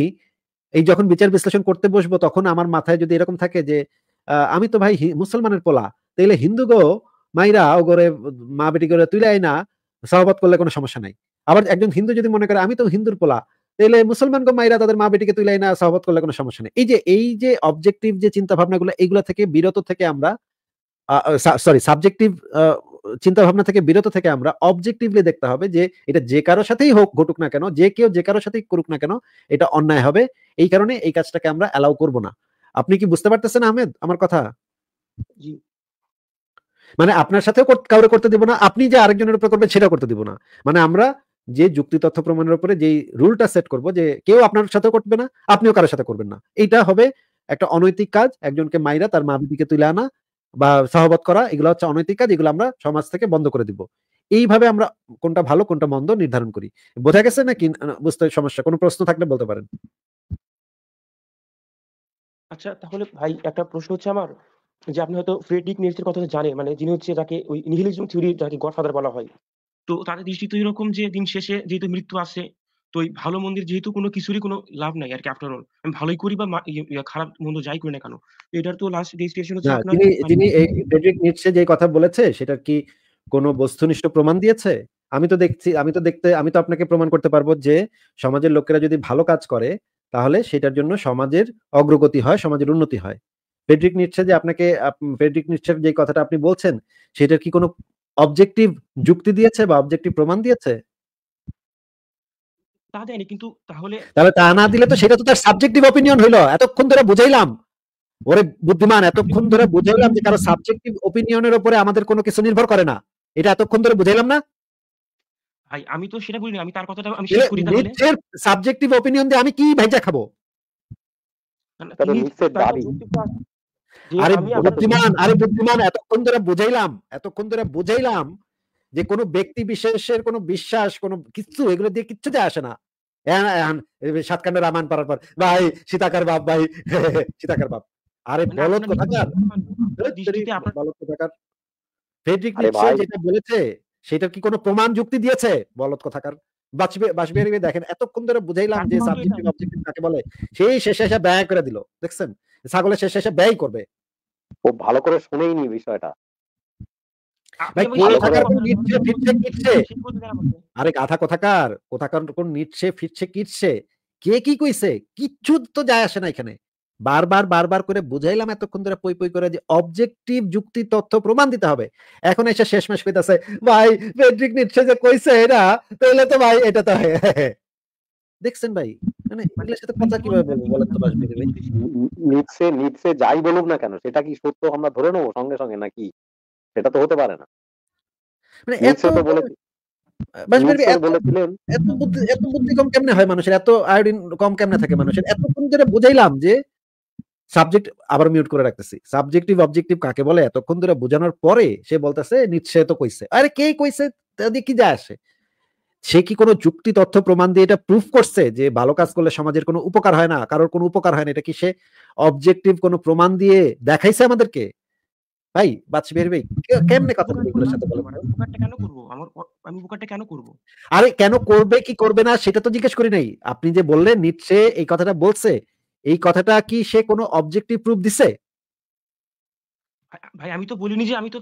এই যখন বিচার বিশ্লেষণ করতে বসবো তখন আমার মাথায় যদি এরকম থাকে যে আমি তো ভাই মুসলমানের পোলা তাইলে হিন্দু গো মাইরা ও গড়ে মা বেটি গড়ে তুলে আয় না সহবাদ করলে কোনো সমস্যা নাই আবার একজন হিন্দু যদি মনে করে আমি তো হিন্দুর পোলা তাহলে মুসলমানকে মাইরা তাদের মা বেটিকে তুলে না সহবত করলে কোনো সমস্যা নেই এই যে এই যে অবজেক্টিভ যে চিন্তা ভাবনা গুলো এইগুলো থেকে বিরত থেকে আমরা সরি সাবজেক্টিভ চিন্তা ভাবনা থেকে বিরত থেকে আমরা অবজেক্টিভলি দেখতে হবে যে এটা যে কারোর সাথেই হোক ঘটুক না কেন যে কেউ যে কারোর সাথেই করুক না কেন এটা অন্যায় হবে এই কারণে এই কাজটাকে আমরা অ্যালাউ করব না আপনি কি বুঝতে পারতেছেন আহমেদ আমার কথা মানে আপনার সাথেও কাউরে করতে দিব না আপনি যে আরেকজনের উপর করবেন সেটা করতে দিব না মানে আমরা যে যুক্তি তথ্য প্রমাণের উপরে যে রুলটা সেট করব যে কেউ আপনার সাথে করবে না আপনিও কারোর সাথে করবেন না এটা হবে একটা অনৈতিক কাজ একজনকে মাইরা তার মা বিদিকে তুলে আনা বা সহবত করা এগুলো হচ্ছে অনৈতিক কাজ এগুলো আমরা সমাজ থেকে বন্ধ করে দিব এইভাবে আমরা কোনটা ভালো কোনটা মন্দ নির্ধারণ করি বোঝা গেছে নাকি বুঝতে সমস্যা কোনো প্রশ্ন থাকলে বলতে পারেন আচ্ছা তাহলে ভাই একটা প্রশ্ন হচ্ছে আমার যে আপনি হয়তো ফ্রেডিক নিউজের কথা জানেন মানে যিনি হচ্ছে যাকে ওই নিহিলিজম থিওরি যাকে গডফাদার বলা হয় তো তাদের দৃষ্টি তো এরকম যে দিন শেষে যেহেতু মৃত্যু আছে তো ওই ভালো মন্দির যেহেতু কোনো কিছুরই কোনো লাভ নাই আর কি আফটার অল আমি ভালোই করি বা ইয়ে, ইয়ে, খারাপ মন্দ যাই করি না কেন এটার তো লাস্ট ডেস্টিনেশন হচ্ছে আপনার তিনি তিনি ফ্রেডরিক নিটসে যে কথা বলেছে সেটার কি কোনো বস্তুনিষ্ঠ প্রমাণ দিয়েছে আমি তো দেখছি আমি তো দেখতে আমি তো আপনাকে প্রমাণ করতে পারবো যে সমাজের লোকেরা যদি ভালো কাজ করে তাহলে সেটার জন্য সমাজের অগ্রগতি হয় সমাজের উন্নতি হয় ফ্রেডরিক নিটসে যে আপনাকে ফ্রেডরিক নিটসের যে কথাটা আপনি বলছেন সেটার কি কোনো অবজেক্টিভ যুক্তি দিয়েছে বা অবজেক্টিভ প্রমাণ দিয়েছে তা দেয়নি কিন্তু তাহলে তাহলে তা না দিলে তো সেটা তো তার সাবজেক্টিভ অপিনিয়ন এতক্ষণ ধরে বুঝাইলাম ওরে বুদ্ধিমান এতক্ষণ ধরে বুঝাইলাম যে কারো সাবজেক্টিভ অপিনিয়নের উপরে আমাদের কোনো কিছু নির্ভর করে না এটা এতক্ষণ ধরে বুঝাইলাম না ভাই আমি তো সেটা বলিনি আমি তার কথাটা আমি শেষ করি তাহলে সাবজেক্টিভ অপিনিয়ন দিয়ে আমি কি ভাইজা খাবো আরে বুদ্ধিমান আরে বুদ্ধিমান এতক্ষণ ধরে বুঝাইলাম এতক্ষণ ধরে বুঝাইলাম যে কোনো ব্যক্তি বিশেষের কোনো বিশ্বাস কোনো এগুলো দিয়ে কিচ্ছু আসে না সাতকান্ড রামায়ণ পর ভাই সীতাকার বাপ ভাই সীতাকার বাপ আরে মানে বলত ফেডরিক নিচ্ছে যেটা বলেছে সেটা কি কোনো প্রমাণ যুক্তি দিয়েছে বলত কোথাকার বাসবে দেখেন এতক্ষণ ধরে বুঝাইলাম যে সাবজেক্টিভ অবজেক্টিভ তাকে বলে সেই শেষে এসে ব্যয় করে দিল দেখছেন ছাগলের শেষ শেষে ব্যয় করবে ও ভালো করে শুনেই নি বিষয়টা আরে কোথাকার কোন নিচ্ছে ফিরছে কিটছে কে কি কইছে কিচ্ছু তো যায় আসে না এখানে বারবার বারবার করে বুঝাইলাম এতক্ষণ ধরে পই পই করে যে অবজেক্টিভ যুক্তি তথ্য প্রমাণ দিতে হবে এখন এসে শেষ মেশ কইতাছে ভাই ফেডরিক নিচ্ছে যে কইছে এরা তাহলে তো ভাই এটা তো দেখছেন ভাই মানে ইংলিশে মানে সাথে কথা কিভাবে বলবো বলেন তো বাস ভাই নিচে নিচে যাই বলুক না কেন সেটা কি সত্য আমরা ধরে নেব সঙ্গে সঙ্গে নাকি সেটা তো হতে পারে না মানে এত তো বলে মানুষের ধরে যে সাবজেক্ট আবার মিউট করে সাবজেক্টিভ অবজেক্টিভ কাকে বলে এতক্ষণ ধরে বোঝানোর পরে সে বলতেছে নিশ্চয় তো কইছে আরে কে কইছে কি যায় আসে সে কি কোনো যুক্তি তথ্য প্রমাণ দিয়ে এটা প্রুফ করছে যে ভালো কাজ করলে সমাজের কোনো উপকার হয় না কারোর কোনো উপকার হয় না এটা কি সে অবজেক্টিভ কোনো প্রমাণ দিয়ে দেখাইছে আমাদেরকে ভাই বের ভাই কেমনে কথা বলে সাথে মানে কেন আমি উপকারটা কেন করব আরে কেন করবে কি করবে না সেটা তো জিজ্ঞেস করি নাই আপনি যে বললেন নিচ্ছে এই কথাটা বলছে এই কথাটা কি সে কোনো অবজেক্টিভ প্রুফ দিছে ভাই আমি তো বলিনি যে আমি তো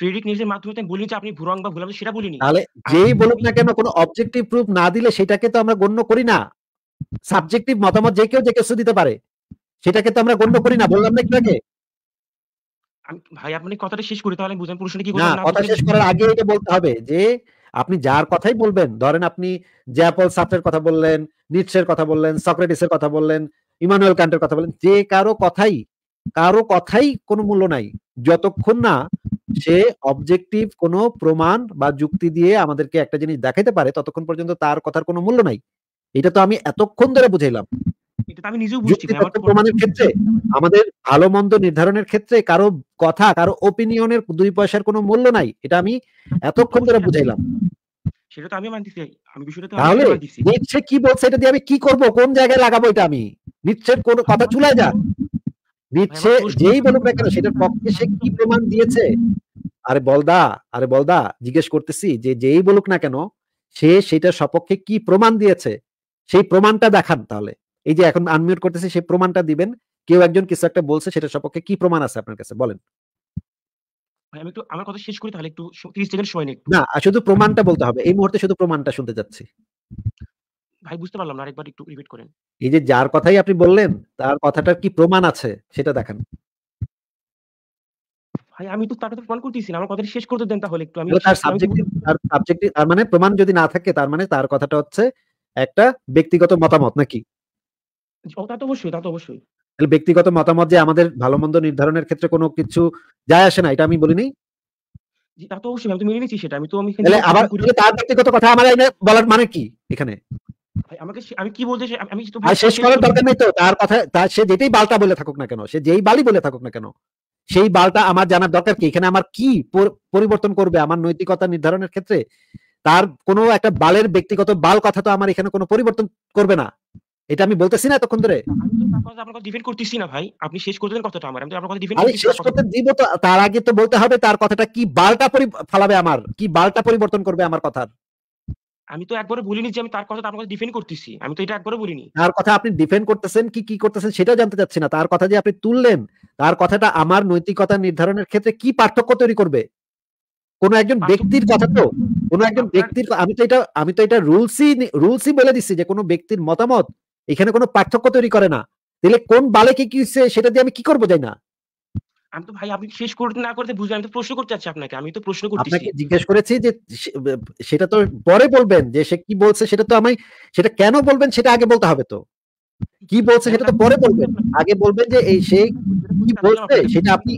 ফ্রিডিক নিজের মাধ্যমে বলি যে আপনি ভুরং বা সেটা বলিনি তাহলে যেই বলুক না কেন কোনো অবজেক্টিভ প্রুফ না দিলে সেটাকে তো আমরা গণ্য করি না সাবজেক্টিভ মতামত যে কেউ যে কেউ দিতে পারে সেটাকে তো আমরা গণ্য করি না বললাম না আগে ভাই আপনি কথাটা শেষ করি তাহলে বুঝেন কি না কথা শেষ করার আগে এটা বলতে হবে যে আপনি যার কথাই বলবেন ধরেন আপনি জ্যাপল সাফের কথা বললেন নিটসের কথা বললেন সক্রেটিসের কথা বললেন ইমানুয়েল কান্টের কথা বললেন যে কারো কথাই কারো কথাই কোনো মূল্য নাই যতক্ষণ না সে অবজেক্টিভ কোন প্রমাণ বা যুক্তি দিয়ে আমাদেরকে একটা জিনিস দেখাইতে পারে ততক্ষণ পর্যন্ত তার কথার কোনো মূল্য নাই এটা তো আমি এতক্ষণ ধরে বুঝাইলাম প্রমাণের ক্ষেত্রে আমাদের ভালো মন্দ নির্ধারণের ক্ষেত্রে কারো কথা কারো ওপিনিয়নের দুই পয়সার কোনো মূল্য নাই এটা আমি এতক্ষণ ধরে বুঝাইলাম সেটা তো নিচ্ছে কি বলছে এটা দিয়ে আমি কি করব কোন জায়গায় লাগাবো এটা আমি নিচ্ছের কোন কথা চুলায় যাক দিচ্ছে যেই বলুক না কেন সেটার পক্ষে সে কি প্রমাণ দিয়েছে আরে বলদা আরে বলদা জিজ্ঞেস করতেছি যে যেই বলুক না কেন সে সেটার সপক্ষে কি প্রমাণ দিয়েছে সেই প্রমাণটা দেখান তাহলে এই যে এখন আনমিউট করতেছি সেই প্রমাণটা দিবেন কেউ একজন কিছু একটা বলছে সেটার সপক্ষে কি প্রমাণ আছে আপনার কাছে বলেন শুধু প্রমাণটা বলতে হবে এই মুহূর্তে শুধু প্রমাণটা শুনতে চাচ্ছি ভাই বুঝতে পারলাম না আরেকবার একটু রিপিট করেন এই যে যার কথাই আপনি বললেন তার কথাটার কি প্রমাণ আছে সেটা দেখেন ভাই আমি তো তাকে তো প্রমাণ করতেছি আমার কথাটা শেষ করতে দেন তাহলে একটু আমি তার সাবজেক্টিভ তার সাবজেক্টিভ তার মানে প্রমাণ যদি না থাকে তার মানে তার কথাটা হচ্ছে একটা ব্যক্তিগত মতামত নাকি তা তো অবশ্যই তা তো অবশ্যই তাহলে ব্যক্তিগত মতামত যে আমাদের ভালো মন্দ নির্ধারণের ক্ষেত্রে কোনো কিছু যায় আসে না এটা আমি বলিনি তা তো অবশ্যই আমি তো মেনে নিচ্ছি সেটা আমি তো আমি তাহলে আবার তার ব্যক্তিগত কথা আমার বলার মানে কি এখানে এখানে নৈতিকতা নির্ধারণের ক্ষেত্রে তার কোনো একটা বালের ব্যক্তিগত বাল কথা তো আমার এখানে কোনো পরিবর্তন করবে না এটা আমি বলতেছি না এতক্ষণ ধরে তার আগে তো বলতে হবে তার কথাটা কি বালটা ফালাবে আমার কি বালটা পরিবর্তন করবে আমার কথার আমি তো একবারে বলিনি যে আমি তার কথা আপনাকে ডিফেন্ড করতেছি আমি তো এটা একবারে বলিনি তার কথা আপনি ডিফেন্ড করতেছেন কি কি করতেছেন সেটাও জানতে চাচ্ছি না তার কথা যে আপনি তুললেন তার কথাটা আমার নৈতিকতা নির্ধারণের ক্ষেত্রে কি পার্থক্য তৈরি করবে কোন একজন ব্যক্তির কথা তো কোন একজন ব্যক্তির আমি তো এটা আমি তো এটা রুলসই রুলসই বলে দিছি যে কোন ব্যক্তির মতামত এখানে কোনো পার্থক্য তৈরি করে না তাহলে কোন বালে কি কি সেটা দিয়ে আমি কি করবো যাই না আমি তো ভাই আপনি শেষ করতে না করতে বুঝলাম আমি তো প্রশ্ন করতে চাচ্ছি আপনাকে আমি তো প্রশ্ন করছি আপনাকে জিজ্ঞেস করেছি যে সেটা তো পরে বলবেন যে সে কি বলছে সেটা তো আমি সেটা কেন বলবেন সেটা আগে বলতে হবে তো কি বলছে সেটা তো পরে বলবেন আগে বলবেন যে এই সে কি বলছে সেটা আপনি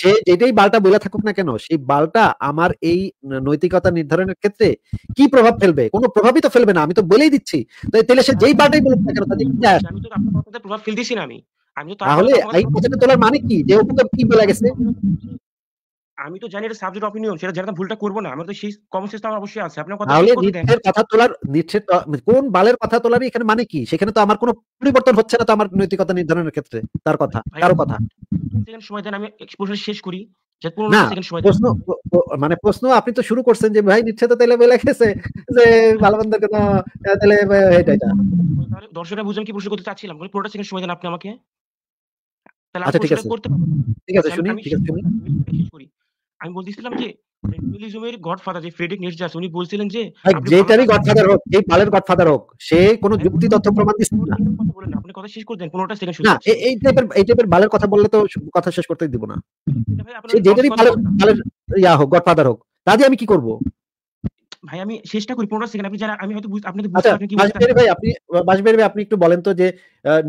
সে যেটাই বালটা বলে থাকুক না কেন সেই বালটা আমার এই নৈতিকতা নির্ধারণের ক্ষেত্রে কি প্রভাব ফেলবে কোনো প্রভাবই তো ফেলবে না আমি তো বলেই দিচ্ছি তাহলে সে যেই বালটাই বলুক না কেন তাতে প্রভাব ফেলতেছি না আমি আমি তো তাহলে এই তোলার মানে কি যে ওকে কি গেছে আমি তো জানি এটা সাবজেক্ট অপিনিয়ন সেটা ভুলটা করব না আমার তো সেই কমন সেন্স আমার অবশ্যই আছে কথা তাহলে কথা তোলার কোন বালের কথা এখানে মানে কি সেখানে তো আমার কোনো পরিবর্তন হচ্ছে না তো আমার নৈতিকতা নির্ধারণের ক্ষেত্রে তার কথা কারো কথা সেকেন্ড সময় দেন আমি এক্সপোজার শেষ করি প্রশ্ন মানে প্রশ্ন আপনি তো শুরু করছেন যে ভাই নিচ্ছে তো তাহলে বলে গেছে যে ভালোবন্ধের কোনো তাহলে এটা দর্শকরা বুঝলাম কি প্রশ্ন করতে চাচ্ছিলাম পুরোটা সেকেন্ড সময় দেন আপনি আমাকে আমি আচ্ছা, যে গডফাদার যে ফ্রেডরিক উনি বলছিলেন যে যেটারই গডফাদার হোক এই পালের গডফাদার হোক সে কোনো যুক্তি তথ্য প্রমাণ দিচ্ছে না আপনি কথা শেষ করে দেন 15টা সেকেন্ড না এই টাইপের এই টাইপের বালের কথা বললে তো কথা শেষ করতেই দিব না যেটারই পালের পালের ইয়া হোক গডফাদার হোক তাতে আমি কি করবো ভাই আমি চেষ্টা করি 15 সেকেন্ড আপনি জানা আমি হয়তো আপনাদের বুঝতে আচ্ছা, পারছেন কি বাজবের ভাই আপনি বাজবের ভাই আপনি একটু বলেন তো যে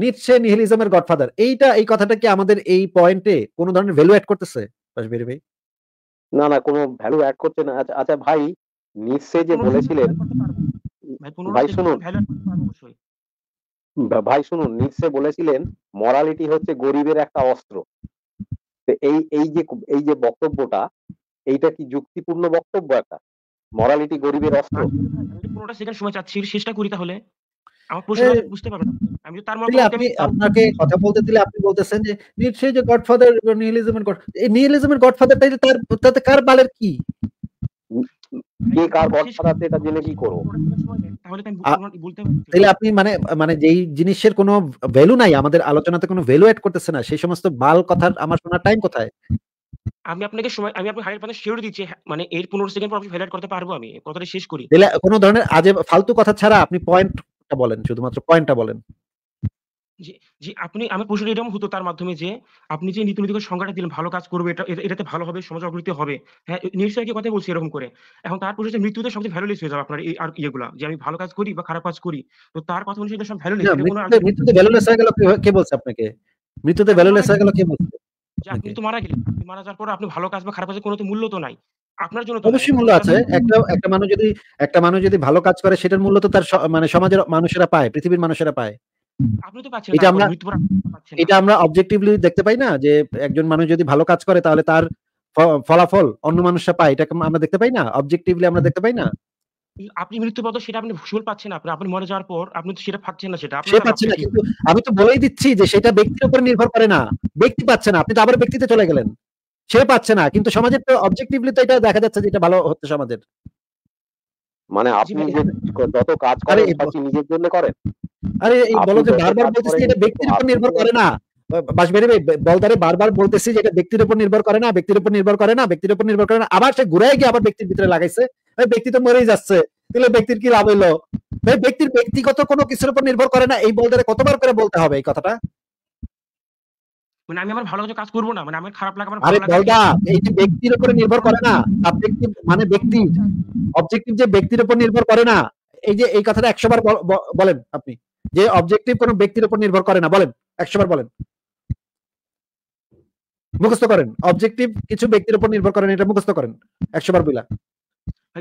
নিটসে নিহিলিজমের গডফাদার এইটা এই কথাটা কি আমাদের এই পয়েন্টে কোনো ধরনের ভ্যালু অ্যাড করতেছে বাজবের ভাই না না কোনো ভ্যালু অ্যাড করতে না আচ্ছা, আচ্ছা ভাই নিটশে যে বলেছিলেন ভাই শুনুন ভাই শুনুন নিটশে বলেছিলেন মরালিটি হচ্ছে গরিবের একটা অস্ত্র এই এই যে এই যে বক্তব্যটা এইটা কি যুক্তিপূর্ণ বক্তব্য একটা মরালিটি গরিবের অস্ত্র আমি পুরোটা সেকেন্ড সময় চাচ্ছি চেষ্টা করি তাহলে আমার প্রশ্ন হ্যাঁ। বুঝতে পারবেন আমি তো তার মতে আপনি আপনাকে কথা বলতে দিলে আপনি বলতেছেন যে নিশ্চয়ই যে গডফাদার নিহিলিজমের গড এই নিহিলিজমের গডফাদার তাই তার তাতে কার বালের কি কে কার গডফাদার এটা জেনে কি করব তাহলে আপনি মানে মানে যেই জিনিসের কোনো ভ্যালু নাই আমাদের আলোচনাতে কোনো ভ্যালু এড করতেছে না সেই সমস্ত বাল কথার আমার শোনার টাইম কোথায় আমি আপনাকে সময় আমি আপনাকে হাইলাইট পার্সেন্ট শিওর দিচ্ছি হ্যাঁ, মানে এর 15 সেকেন্ড পর আমি হাইলাইট করতে পারবো আমি কথাটা শেষ করি তাহলে কোন ধরনের আজে ফালতু কথা ছাড়া আপনি পয়েন্টটা বলেন শুধুমাত্র পয়েন্টটা বলেন জি জি আপনি আমি প্রশ্ন এরকম হতো তার মাধ্যমে যে আপনি যে নীতি নৈতিক সংজ্ঞাটা দিলেন ভালো কাজ করবে এটা এটাতে ভালো হবে সমাজ অগ্রগতি হবে হ্যাঁ নিশ্চয়ই কি কথা বলছি এরকম করে এখন তার প্রশ্ন মৃত্যুতে সবচেয়ে ভ্যালুলেস হয়ে যাবে আপনার এই আর ইয়েগুলা যে আমি ভালো কাজ করি বা খারাপ কাজ করি তো তার কথা অনুসারে সব ভ্যালুলেস মৃত্যুতে ভ্যালুলেস হয়ে গেল কে বলছে আপনাকে মৃত্যুতে ভ্যালুলেস হয়ে গেল কে বলছে যে আপনি তো মারা গেলেন মারা যাওয়ার পর আপনি ভালো কাজ বা খারাপ কাজের কোনো তো মূল্য তো নাই আপনার জন্য অবশ্যই মূল্য আছে একটা একটা মানুষ যদি একটা মানুষ যদি ভালো কাজ করে সেটার মূল্য তো তার মানে সমাজের মানুষেরা পায় পৃথিবীর মানুষেরা পায় তো এটা আমরা অবজেক্টিভলি দেখতে পাই না যে একজন মানুষ যদি ভালো কাজ করে তাহলে তার ফলাফল অন্য মানুষরা পায় এটা আমরা দেখতে পাই না অবজেক্টিভলি আমরা দেখতে পাই না আপনি মৃত্যু পদ সেটা আপনি ভুল পাচ্ছেন আপনি আপনি মরে যাওয়ার পর আপনি তো সেটা পাচ্ছেন না সেটা সে পাচ্ছেন না কিন্তু আমি তো বলেই দিচ্ছি যে সেটা ব্যক্তির উপর নির্ভর করে না ব্যক্তি পাচ্ছে না আপনি তো আবার ব্যক্তিতে চলে গেলেন সে পাচ্ছে না কিন্তু সমাজের তো অবজেক্টিভলি তো এটা দেখা যাচ্ছে যে এটা ভালো হচ্ছে সমাজের মানে আপনি যত কাজ করেন নিজের জন্য করেন আরে এই বলো যে বারবার বলতেছি এটা ব্যক্তির উপর নির্ভর করে না বাসবেরি ভাই বলদারে বারবার বলতেছি যে এটা ব্যক্তির উপর নির্ভর করে না ব্যক্তির উপর নির্ভর করে না ব্যক্তির উপর নির্ভর করে না আবার সে ঘুরে গিয়ে আবার ব্যক্তির ভিতরে লাগাইছে ভাই ব্যক্তি তো মরেই যাচ্ছে তাহলে ব্যক্তির কি লাভ হইলো ভাই ব্যক্তির ব্যক্তিগত কোনো কিছুর উপর নির্ভর করে না এই বলদারে কতবার করে বলতে হবে এই কথাটা মানে মানে মানে বার বলেন আপনি যে অবজেক্টিভ কোনো ব্যক্তির উপর নির্ভর করে না বলেন বার বলেন মুখস্থ করেন অবজেক্টিভ কিছু ব্যক্তির উপর নির্ভর করেন এটা মুখস্থ করেন একশো বার বইলা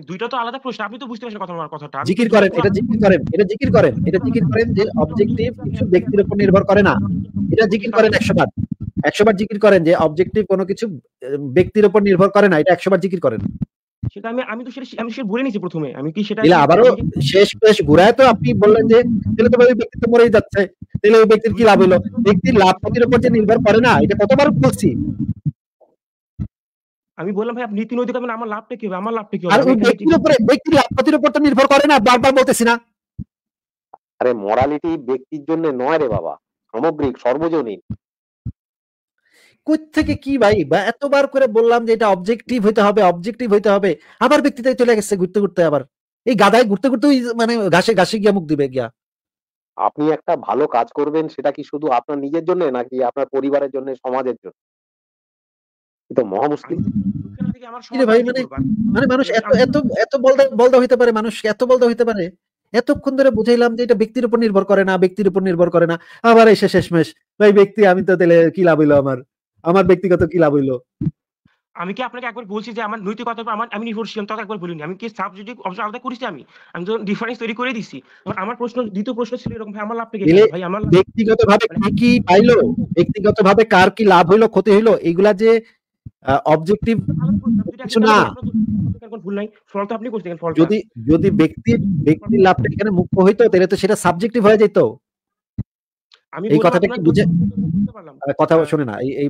দুইটা তো আলাদা প্রশ্ন আপনি তো বুঝতে পারছেন কথা কথাটা জিকির করেন এটা জিকির করেন এটা জিকির করেন এটা জিকির করেন যে অবজেক্টিভ কিছু ব্যক্তির উপর নির্ভর করে না এটা জিকির করেন বার বার জিকির করেন যে অবজেক্টিভ কোনো কিছু ব্যক্তির উপর নির্ভর করে না এটা বার জিকির করেন সেটা আমি আমি তো সেটা আমি সেটা ভুলে নিয়েছি প্রথমে আমি কি সেটা আবারও শেষ শেষ ঘুরায় তো আপনি বললেন যে তাহলে তো ওই ব্যক্তি তো মরেই যাচ্ছে তাহলে ওই ব্যক্তির কি লাভ হলো ব্যক্তির লাভ ক্ষতির উপর যে নির্ভর করে না এটা কতবার বলছি আমি বললাম ভাই আপনি নীতি নৈতিক হবেন আমার লাভটা কি হবে আমার লাভটা কি হবে আর ওই ব্যক্তির উপরে ব্যক্তির লাভপতির উপর তো নির্ভর করে না বারবার বলতেছি না আরে মোরালিটি ব্যক্তির জন্য নয় রে বাবা সামগ্রিক সর্বজনীন থেকে কি ভাই বা এতবার করে বললাম যে এটা অবজেক্টিভ হইতে হবে অবজেক্টিভ হইতে হবে আবার ব্যক্তিতে চলে গেছে ঘুরতে ঘুরতে আবার এই গাদায় ঘুরতে ঘুরতে মানে ঘাসে ঘাসে গিয়া মুখ দিবে গিয়া আপনি একটা ভালো কাজ করবেন সেটা কি শুধু আপনার নিজের জন্য নাকি আপনার পরিবারের জন্য সমাজের জন্য তো মানে-, মানে মানুষ এত এত এত বলদা হইতে পারে মানুষ এত বলদা হইতে পারে এতক্ষণ ধরে বুঝাইলাম যে এটা ব্যক্তির উপর নির্ভর করে না ব্যক্তির উপর নির্ভর করে না আবার এসে শেষমেশ ভাই ব্যক্তি আমি তো তাহলে কি লাভ হইলো আমার আমার ব্যক্তিগত কি লাভ হইলো আমি কি আপনাকে একবার বলছি যে আমার নৈতিকতার আমার আমি নির্ভরশীল একবার বলিনি আমি কি সাবজেক্ট আলাদা করেছি আমি আমি তো ডিফারেন্স তৈরি করে দিছি আমার প্রশ্ন দ্বিতীয় প্রশ্ন ছিল এরকম ভাই আমার লাভ ভাই আমার ব্যক্তিগতভাবে কি কি পাইলো ভাবে কার কি লাভ হইলো ক্ষতি হইলো এগুলা যে অবজেক্টিভ কিছু না যদি যদি ব্যক্তির ব্যক্তির লাভটা এখানে মুখ্য হইতো তাহলে তো সেটা সাবজেক্টিভ হয়ে যেত এই কথাটা বুঝে কথা শোনে না এই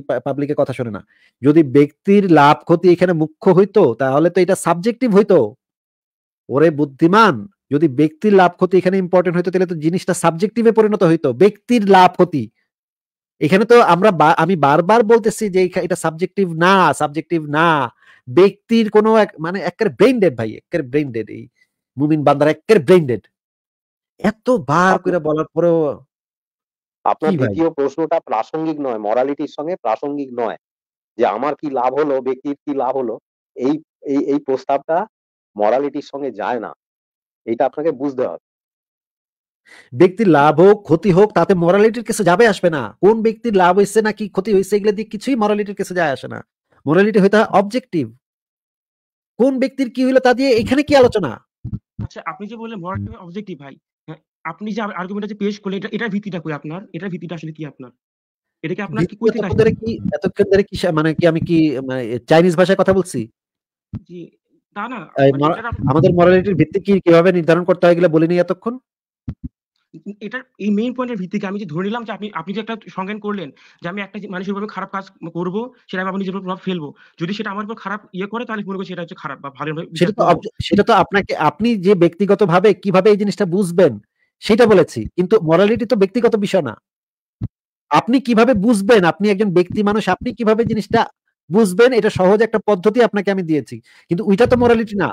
কথা না যদি ব্যক্তির লাভ ক্ষতি এখানে মুখ্য হইতো তাহলে তো এটা সাবজেক্টিভ হইতো ওরে বুদ্ধিমান যদি ব্যক্তির লাভ ক্ষতি এখানে ইম্পর্টেন্ট হইতো তাহলে তো জিনিসটা সাবজেক্টিভে পরিণত হইতো ব্যক্তির লাভ ক্ষতি এখানে তো আমরা আমি বারবার বলতেছি যে এটা সাবজেক্টিভ না সাবজেক্টিভ না ব্যক্তির কোনো এক মানে একের ব্রেন ডেড ভাই একের ব্রেন ডেড এই মুমিন বান্দার একের ব্রেন ডেড এত বার করে বলার পরেও আপনার দ্বিতীয় প্রশ্নটা প্রাসঙ্গিক নয় মরালিটির সঙ্গে প্রাসঙ্গিক নয় যে আমার কি লাভ হলো ব্যক্তির কি লাভ হলো এই এই প্রস্তাবটা মরালিটির সঙ্গে যায় না এটা আপনাকে বুঝতে হবে ব্যক্তির লাভ হোক ক্ষতি হোক তাতে মরালিটির কেসে যাবে আসবে না কোন ব্যক্তির লাভ হয়েছে নাকি ক্ষতি হয়েছে এগুলো দিয়ে কিছুই মরালিটির কেসে যায় আসে না মরালিটি হইতে অবজেক্টিভ কোন ব্যক্তির কি হইলো তা দিয়ে এখানে কি আলোচনা আচ্ছা আপনি যে বললেন অবজেক্টিভ ভাই হ্যাঁ, আপনি যে আর্গুমেন্টটা যে পেশ করলেন এটা এটা ভিত্তিটা কই আপনার এটা ভিত্তিটা আসলে কি আপনার এটা আপনার কি কই থেকে আসলে কি এতক্ষণ ধরে কি মানে কি আমি কি চাইনিজ মানে, ভাষায় কথা বলছি জি না মানে আমাদের মরালিটির ভিত্তি কি কিভাবে নির্ধারণ করতে হয় এগুলো বলিনি এতক্ষণ এটার এই মেইন পয়েন্টের ভিত্তিতে আমি যে ধরে নিলাম যে আপনি আপনি যে একটা সংজ্ঞান করলেন যে আমি একটা মানুষের উপর খারাপ কাজ করব সেটা আমি নিজের উপর প্রভাব ফেলবো যদি সেটা আমার উপর খারাপ ইয়ে করে তাহলে মনে করি সেটা হচ্ছে খারাপ বা ভালো সেটা তো সেটা তো আপনাকে আপনি যে ব্যক্তিগত ভাবে কিভাবে এই জিনিসটা বুঝবেন সেটা বলেছি কিন্তু মরালিটি তো ব্যক্তিগত বিষয় না আপনি কিভাবে বুঝবেন আপনি একজন ব্যক্তি মানুষ আপনি কিভাবে জিনিসটা বুঝবেন এটা সহজ একটা পদ্ধতি আপনাকে আমি দিয়েছি কিন্তু ওইটা তো মোরালিটি না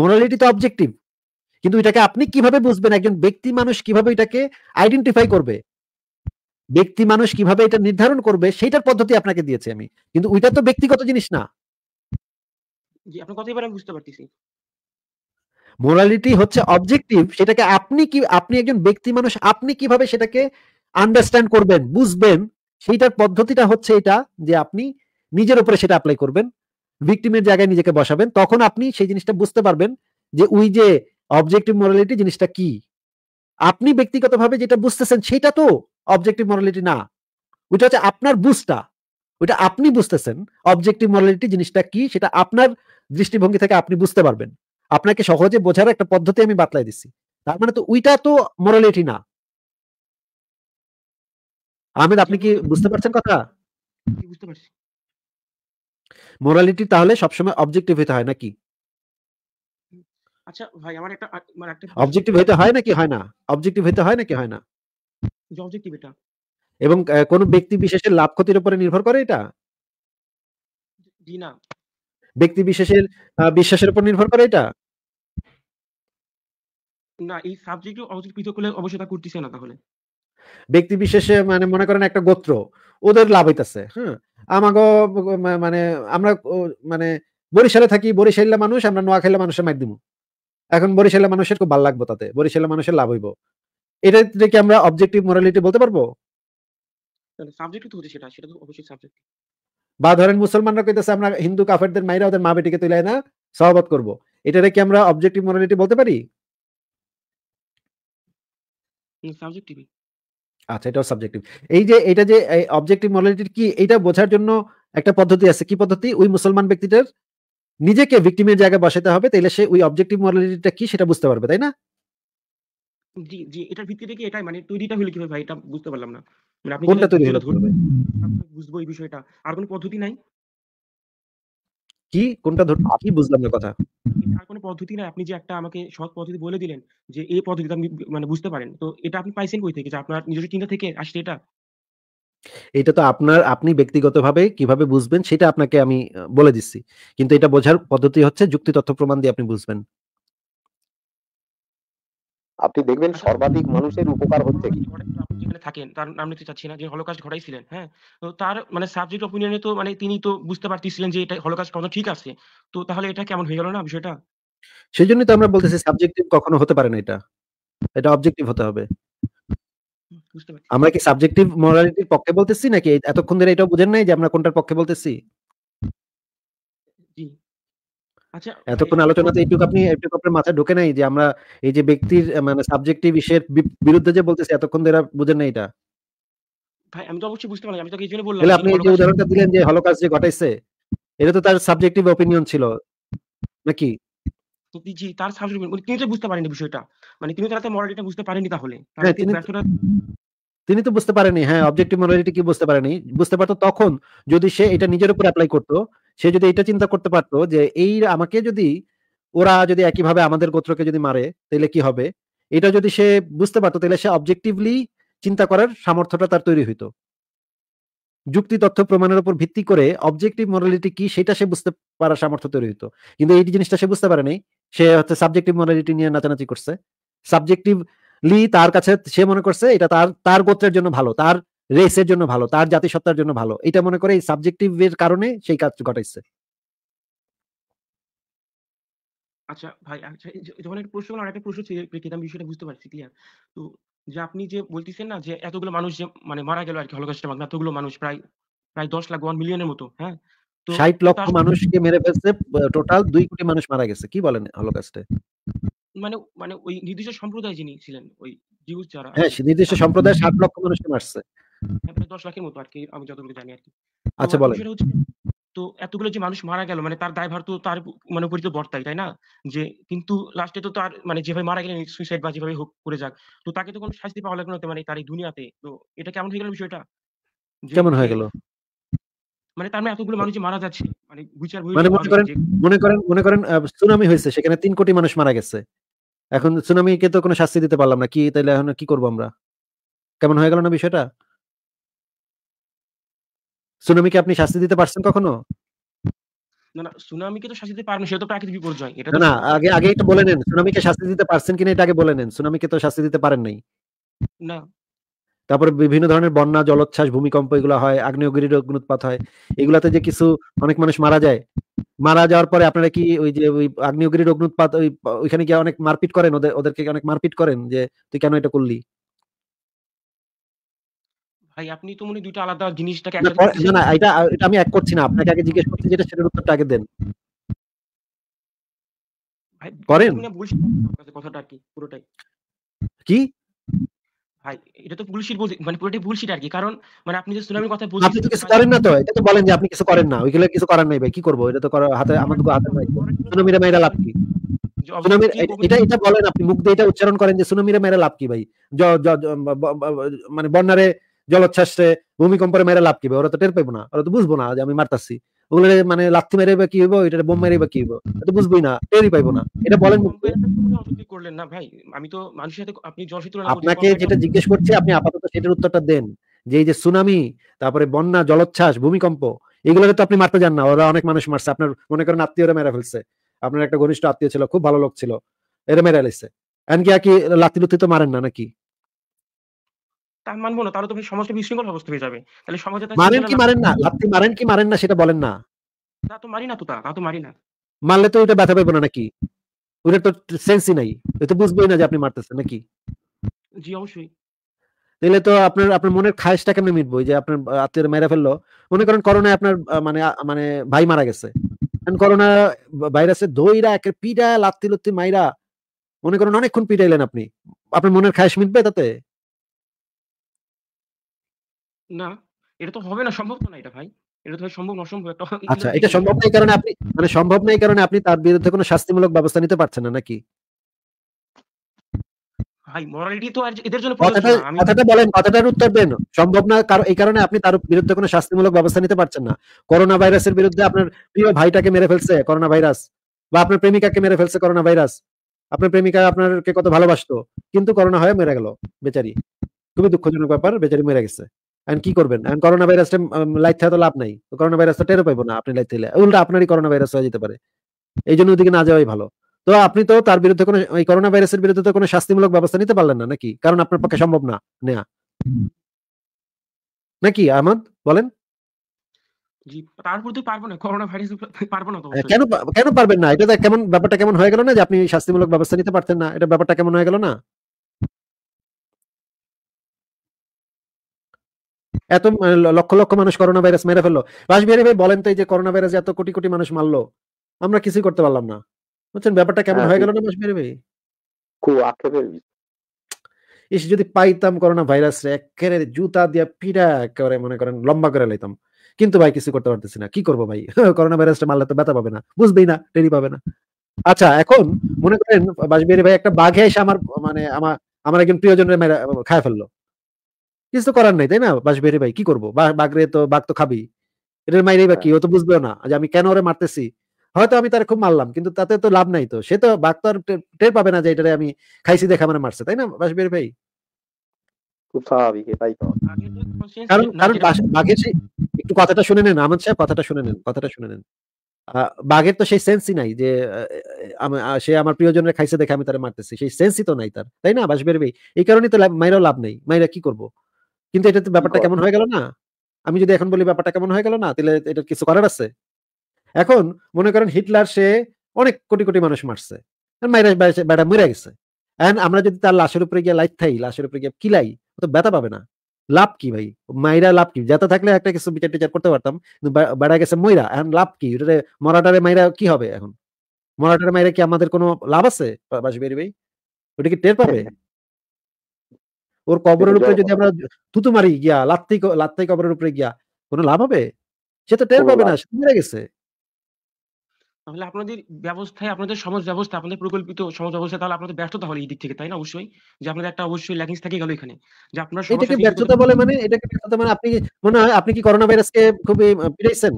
মোরালিটি তো অবজেক্টিভ কিন্তু এটাকে আপনি কিভাবে বুঝবেন একজন ব্যক্তি মানুষ কিভাবে এটাকে আইডেন্টিফাই করবে ব্যক্তি মানুষ কিভাবে এটা নির্ধারণ করবে সেইটার পদ্ধতি আপনাকে দিয়েছে আমি কিন্তু ওইটা তো ব্যক্তিগত জিনিস না মোরালিটি হচ্ছে অবজেক্টিভ সেটাকে আপনি কি আপনি একজন ব্যক্তি মানুষ আপনি কিভাবে সেটাকে আন্ডারস্ট্যান্ড করবেন বুঝবেন সেইটার পদ্ধতিটা হচ্ছে এটা যে আপনি নিজের উপরে সেটা অ্যাপ্লাই করবেন ভিকটিমের জায়গায় নিজেকে বসাবেন তখন আপনি সেই জিনিসটা বুঝতে পারবেন যে ওই যে অবজেক্টিভ মরালিটি জিনিসটা কি আপনি ব্যক্তিগতভাবে যেটা বুঝতেছেন সেটা তো অবজেক্টিভ মরালিটি না ওইটা হচ্ছে আপনার বুঝটা ওইটা আপনি বুঝতেছেন অবজেক্টিভ মরালিটি জিনিসটা কি সেটা আপনার দৃষ্টিভঙ্গি থেকে আপনি বুঝতে পারবেন আপনাকে সহজে বোঝার একটা পদ্ধতি আমি বাতলাই দিচ্ছি তার মানে তো ওইটা তো মোরালিটি না আহমেদ আপনি কি বুঝতে পারছেন কথা বুঝতে পারছি মোরালিটি তাহলে সবসময় অবজেক্টিভ হতে হয় নাকি আচ্ছা ভাই আমার একটা মানে একটা অবজেক্টিভ হতে হয় নাকি হয় না অবজেক্টিভ হতে হয় নাকি হয় না যে অবজেক্টিভ এটা এবং কোন ব্যক্তি বিশেষের লাভ ক্ষতির উপরে নির্ভর করে এটা জি না ব্যক্তি বিশেষের বিশ্বাসের উপর নির্ভর করে এটা না এই সাবজেক্ট করলে অবশ্যই তা করতেছে না তাহলে ব্যক্তি বিশেষে মানে মনে করেন একটা গোত্র ওদের লাভ হইতাছে হ্যাঁ আমাগো মানে আমরা মানে বরিশালে থাকি বরিশালের মানুষ আমরা নোয়াখাইলা মানুষের মাধ্যমে এখন বরিশালের মানুষের খুব ভাল লাগবো তাতে বরিশালের মানুষের লাভ হইব এটা কি আমরা অবজেক্টিভ মোরালিটি বলতে পারবো বা ধরেন মুসলমানরা কইতেছে আমরা হিন্দু কাফেরদের মাইরা ওদের মা বেটিকে তুলে না সহবত করবো এটারে কি আমরা অবজেক্টিভ মোরালিটি বলতে পারি আচ্ছা এটাও সাবজেক্টিভ এই যে এটা যে অবজেক্টিভ মোরালিটির কি এটা বোঝার জন্য একটা পদ্ধতি আছে কি পদ্ধতি ওই মুসলমান ব্যক্তিটার নিজেকে ভিকটিমের জায়গায় বসাতে হবে তাহলে সে ওই অবজেক্টিভ মরালিটিটা কি সেটা বুঝতে পারবে তাই না জি জি ভিত্তিতে কি মানে তৈরিটা হলো কিভাবে ভাই এটা বুঝতে পারলাম না মানে আপনি কোনটা তৈরি হলো বুঝবো এই বিষয়টা আর কোনো পদ্ধতি নাই কি কোনটা বুঝলাম না কথা আর কোনো পদ্ধতি নাই আপনি যে একটা আমাকে সহজ পদ্ধতি বলে দিলেন যে এই পদ্ধতিটা আপনি মানে বুঝতে পারেন তো এটা আপনি পাইছেন কই থেকে যে আপনার নিজস্ব চিন্তা থেকে আসছে এটা এটা তো আপনার আপনি ব্যক্তিগতভাবে কিভাবে বুঝবেন সেটা আপনাকে আমি বলে দিচ্ছি কিন্তু এটা বোঝার পদ্ধতি হচ্ছে যুক্তি তথ্য প্রমাণ দিয়ে আপনি বুঝবেন আপনি দেখবেন আচ্ছা, সর্বাধিক মানুষের উপকার হচ্ছে কি থাকেন তার নাম নিতে চাচ্ছি না যে হলোকাস্ট ঘটাইছিলেন হ্যাঁ তো তার মানে সাবজেক্ট অপিনিয়নে তো মানে তিনি তো বুঝতে পারতেছিলেন যে এটা হলোকাস্ট কখনো ঠিক আছে তো তাহলে এটা কেমন হয়ে গেল না বিষয়টা সেই জন্যই তো আমরা বলতেছি সাবজেক্টিভ কখনো হতে পারে না এটা এটা অবজেক্টিভ হতে হবে আমরা কি সাবজেক্টিভ মোরালিটির পক্ষে বলতেছি নাকি এতক্ষণ ধরে এটা বুঝেন নাই যে আমরা কোনটার পক্ষে বলতেছি আচ্ছা এতক্ষণ আলোচনাতে এইটুকু আপনি এইটুকু আপনার মাথায় ঢোকে নাই যে আমরা এই যে ব্যক্তির মানে সাবজেক্টিভ ইসের বিরুদ্ধে যে বলতেছি এতক্ষণ ধরে বুঝেন নাই এটা ভাই আমি তো অবশ্যই বুঝতে পারলাম আমি তো বললাম আপনি এই যে উদাহরণটা দিলেন যে হলোকাস্ট যে ঘটাইছে এটা তো তার সাবজেক্টিভ অপিনিয়ন ছিল নাকি জি তার সাবজেক্ট মানে তিনি তো বুঝতে বিষয়টা মানে তিনি বুঝতে তাহলে হ্যাঁ, তিনি তো বুঝতে পারেনি হ্যাঁ অবজেক্টিভ মরালিটি কি বুঝতে পারেনি বুঝতে পারতো তখন যদি সে এটা নিজের উপর অ্যাপ্লাই করতো সে যদি এটা চিন্তা করতে পারতো যে এই আমাকে যদি ওরা যদি একইভাবে আমাদের গোত্রকে যদি মারে তাহলে কি হবে এটা যদি সে বুঝতে পারতো তাহলে সে অবজেক্টিভলি চিন্তা করার সামর্থ্যটা তার তৈরি হইতো যুক্তি তথ্য প্রমাণের উপর ভিত্তি করে অবজেক্টিভ মরালিটি কি সেটা সে বুঝতে পারার সামর্থ্য তৈরি হইতো কিন্তু এই জিনিসটা সে বুঝতে পারেনি সে হচ্ছে সাবজেক্টিভ মরালিটি নিয়ে নাচানাচি করছে সাবজেক্টিভলি তার কাছে সে মনে করছে এটা তার তার গোত্রের জন্য ভালো তার রেসের জন্য ভালো তার জাতিসত্তার জন্য ভালো এটা মনে করে এই সাবজেক্টিভের কারণে সেই কাজ ঘটাইছে আচ্ছা ভাই আচ্ছা যখন একটা প্রশ্ন একটা প্রশ্ন ছিল আমি বিষয়টা বুঝতে পারছি ক্লিয়ার তো যে আপনি যে বলতেছেন না যে এতগুলো মানুষ যে মানে মারা গেল আর কি হলকষ্টের মাধ্যমে এতগুলো মানুষ প্রায় প্রায় দশ লাখ ওয়ান মিলিয়নের মতো হ্যাঁ ষাট লক্ষ মানুষকে মেরে ফেলছে টোটাল দুই কোটি মানুষ মারা গেছে কি বলেন হলোকাস্টে মানে মানে ওই নির্দিষ্ট সম্প্রদায় যিনি ছিলেন ওই জিউস যারা হ্যাঁ নির্দিষ্ট সম্প্রদায় ষাট লক্ষ মানুষকে মারছে হ্যাঁ, দশ লাখের মতো আর কি আমি যতটুকু জানি আর কি আচ্ছা বলেন তো এতগুলো যে মানুষ মারা গেল মানে তার দায়ভার তো তার মানে উপরই তো বর্তায় তাই না যে কিন্তু লাস্টে তো তার মানে যেভাবে মারা গেলেন সুইসাইড বা যেভাবে হোক করে যাক তো তাকে তো কোনো শাস্তি পাওয়া লাগলো মানে তার এই দুনিয়াতে তো এটা কেমন হয়ে গেল বিষয়টা কেমন হয়ে গেল মানে তার মানে এতগুলো মানুষ মারা যাচ্ছে মানে বিচার মানে মনে করেন মনে করেন মনে করেন সুনামি হয়েছে সেখানে তিন কোটি মানুষ মারা গেছে এখন সুনামি কে তো কোনো শাস্তি দিতে পারলাম না কি তাইলে এখন কি করব আমরা কেমন হয়ে গেল না বিষয়টা সুনামিকে আপনি শাস্তি দিতে পারছেন কখনো না না সুনামিকে তো শাস্তি দিতে পারেন সেটা তো প্রাকৃতিক বিপর্যয় না আগে আগে এটা বলে নেন সুনামিকে শাস্তি দিতে পারছেন কিনা এটা আগে বলে নেন সুনামিকে তো শাস্তি দিতে পারেন নাই না তারপরে বিভিন্ন ধরনের বন্যা জলোচ্ছ্বাস ভূমিকম্প এগুলো হয় আগ্নেয়গিরির অগ্নুৎপাত হয় এগুলাতে যে কিছু অনেক মানুষ মারা যায় মারা যাওয়ার পরে আপনারা কি ওই যে ওই আগ্নেয়গিরির অগ্নুৎপাত ওই ওইখানে গিয়ে অনেক মারপিট করেন ওদের ওদেরকে অনেক মারপিট করেন যে তুই কেন এটা করলি ভাই আপনি তো মনে আলাদা না এটা এটা আমি এক করছি না আপনাকে আগে জিজ্ঞেস করছি যেটা উত্তরটা আগে দেন করেন কথাটা পুরোটাই কি এটা তো বলছি মানে পুরোটাই আর কি কারণ মানে আপনি যে সুনামির কথা বলছেন আপনি তো কিছু করেন না তো এটা তো বলেন যে আপনি কিছু করেন না কিছু করার নাই ভাই কি করব এটা তো হাতে আমাদের হাতে নাই লাভ কি সুনামির এটা এটা বলেন আপনি মুখ দিয়ে এটা উচ্চারণ করেন যে সুনামিরা মেরা লাভ কি ভাই মানে বন্যারে জলোচ্ছ্বাসে ভূমিকম্পরে মেয়েরা লাভ কি ভাই ওরা তো টের পাইবো না ওরা তো বুঝবো না যে আমি মারতাছি ওগুলো মানে লাত্তি মেরে বা কি হইব এটা বোম মেরে বা কি হইব এটা বুঝবই না টেরই পাইবো না এটা বলেন করলেন না ভাই আমি তো মানুষের সাথে আপনি আপনাকে যেটা জিজ্ঞেস করছি আপনি আপাতত সেটার উত্তরটা দেন যে এই যে সুনামি তারপরে বন্যা জলোচ্ছ্বাস ভূমিকম্প এগুলোকে তো আপনি মারতে যান না ওরা অনেক মানুষ মারছে আপনার মনে করেন আত্মীয়রা মেরে ফেলছে আপনার একটা ঘনিষ্ঠ আত্মীয় ছিল খুব ভালো লোক ছিল এরা মেরে এলাইছে এমনকি আর কি লাত্তি লুত্তি তো মারেন না নাকি তা মানবো না তাহলে তো সমাজটা বিশৃঙ্খল অবস্থা হয়ে যাবে তাহলে সমাজে মারেন কি মারেন না লাত্তি মারেন কি মারেন না সেটা বলেন না তা তো মারি না তো তা তা তো মারি না মারলে তো ব্যথা পাইবো না নাকি ওটা তো সেন্সই নাই তো বুঝবেই না যে আপনি মারতেছেন নাকি জি অবশ্যই তাহলে তো আপনার আপনার মনের খায়েশটা কেমনে মিটবো যে আপনার আত্মীয় মেরে ফেললো মনে করেন করোনায় আপনার মানে মানে ভাই মারা গেছে করোনা ভাইরাসের দইরা একের পিডা লাত্তি লত্তি মাইরা মনে করেন অনেকক্ষণ পিটাইলেন আপনি আপনার মনের খায়েশ মিটবে তাতে না এটা তো হবে না সম্ভব তো না এটা ভাই এটা তো সম্ভব অসম্ভব একটা আচ্ছা এটা সম্ভব নয় কারণে আপনি মানে সম্ভব নয় কারণে আপনি তার বিরুদ্ধে কোনো শাস্তিমূলক ব্যবস্থা নিতে পারছেন না নাকি ভাই তো এদের জন্য কথাটা বলেন কথাটার উত্তর দেন সম্ভব না কারণ এই কারণে আপনি তার বিরুদ্ধে কোনো শাস্তিমূলক ব্যবস্থা নিতে পারছেন না করোনা ভাইরাসের বিরুদ্ধে আপনার প্রিয় ভাইটাকে মেরে ফেলছে করোনা ভাইরাস বা আপনার প্রেমিকাকে মেরে ফেলছে করোনা ভাইরাস আপনার প্রেমিকা কত ভালোবাসতো কিন্তু করোনা হয়ে মেরে গেল বেচারি খুবই দুঃখজনক ব্যাপার বেচারি মেরে গেছে এখন কি করবেন এখন করোনা ভাইরাসটা লাইট থাকে তো লাভ নাই করোনা ভাইরাসটা টেরো পাইবো না আপনি লাইট থাকলে উল্টা আপনারই করোনা ভাইরাস হয়ে যেতে পারে এই জন্য ওদিকে না যাওয়াই ভালো তো আপনি তো তার বিরুদ্ধে কোনো এই করোনা ভাইরাসের বিরুদ্ধে তো কোনো শাস্তিমূলক ব্যবস্থা নিতে পারলেন না নাকি কারণ আপনার পক্ষে সম্ভব না নেয়া নাকি আহমদ বলেন হ্যাঁ, কেন পারবেন না এটা কেমন ব্যাপারটা কেমন হয়ে গেল না যে আপনি শাস্তিমূলক ব্যবস্থা নিতে পারতেন না এটা ব্যাপারটা কেমন হয়ে গেল না এত লক্ষ লক্ষ মানুষ করোনা ভাইরাস মেরে ফেললো বাসবিহারি ভাই বলেন তো এই যে করোনা ভাইরাস এত কোটি কোটি মানুষ মারলো আমরা কিছুই করতে পারলাম না বুঝছেন ব্যাপারটা কেমন হ্যাঁ, হয়ে গেল না বাসবিহারি ভাই ইস যদি পাইতাম করোনা ভাইরাস একেবারে জুতা দিয়া পিড়া একেবারে মনে করেন লম্বা করে লাইতাম কিন্তু ভাই কিছু করতে পারতেছি না কি করবো ভাই করোনা ভাইরাসটা মারলে তো ব্যথা পাবে না বুঝবেই না টেরি পাবে না আচ্ছা এখন মনে করেন বাসবিহারি ভাই একটা বাঘে এসে আমার মানে আমার আমার একজন প্রিয়জনের খায় ফেললো কিছু তো করার নাই তাই না বাস বেরে ভাই কি করবো বাঘরে তো বাঘ তো খাবি এটার মাইরে বা হ্যাঁ। কি ও তো বুঝবেও না যে আমি কেন ওরে মারতেছি হয়তো আমি তার খুব মারলাম কিন্তু তাতে তো লাভ নাই তো সে তো বাঘ তো আর টের পাবে না যে এটারে আমি খাইছি দেখা মানে মারছে তাই না বাস বেরে ভাই বাঘের একটু কথাটা শুনে নেন আমার কথাটা শুনে নেন কথাটা শুনে নেন বাঘের তো সেই সেন্সই নাই যে সে আমার প্রিয়জনের খাইছে দেখে আমি তার মারতেছি সেই সেন্সই তো নাই তার তাই না বাস বেরবে এই কারণে তো মাইরাও লাভ নাই মাইরা কি করবো কিন্তু এটাতে ব্যাপারটা কেমন হয়ে গেল না আমি যদি এখন বলি ব্যাপারটা কেমন হয়ে গেল না তাহলে এটার কিছু করার আছে এখন মনে করেন হিটলার সে অনেক কোটি কোটি মানুষ মারছে বেড়া মরে গেছে এন্ড আমরা যদি তার লাশের উপরে গিয়ে লাইট থাই লাশের উপরে গিয়ে কিলাই তো ব্যথা পাবে না লাভ কি ভাই মাইরা লাভ কি যাতে থাকলে একটা কিছু বিচার টিচার করতে পারতাম বেড়া গেছে মইরা এখন লাভ কি ওটারে মরাটারে মাইরা কি হবে এখন মরাটারে মাইরা কি আমাদের কোনো লাভ আছে বাসবিহারি ভাই ওটা কি টের পাবে ওর কবরের উপরে যদি আমরা থুতু মারি গিয়া লাত্তি লাত্তি কবরের উপরে গিয়া কোনো লাভ হবে সে তো টের পাবে না সে গেছে তাহলে আপনাদের ব্যবস্থায় আপনাদের সমাজ ব্যবস্থা আপনাদের প্রকল্পিত সমাজ ব্যবস্থা তাহলে আপনাদের ব্যর্থতা হলো এই দিক থেকে তাই না অবশ্যই যে আপনাদের একটা অবশ্যই ল্যাকিংস থেকে গেল এখানে যে আপনার এটাকে ব্যর্থতা বলে মানে এটাকে ব্যর্থতা মানে আপনি মনে হয় আপনি কি করোনা ভাইরাসকে খুবই পেরেছেন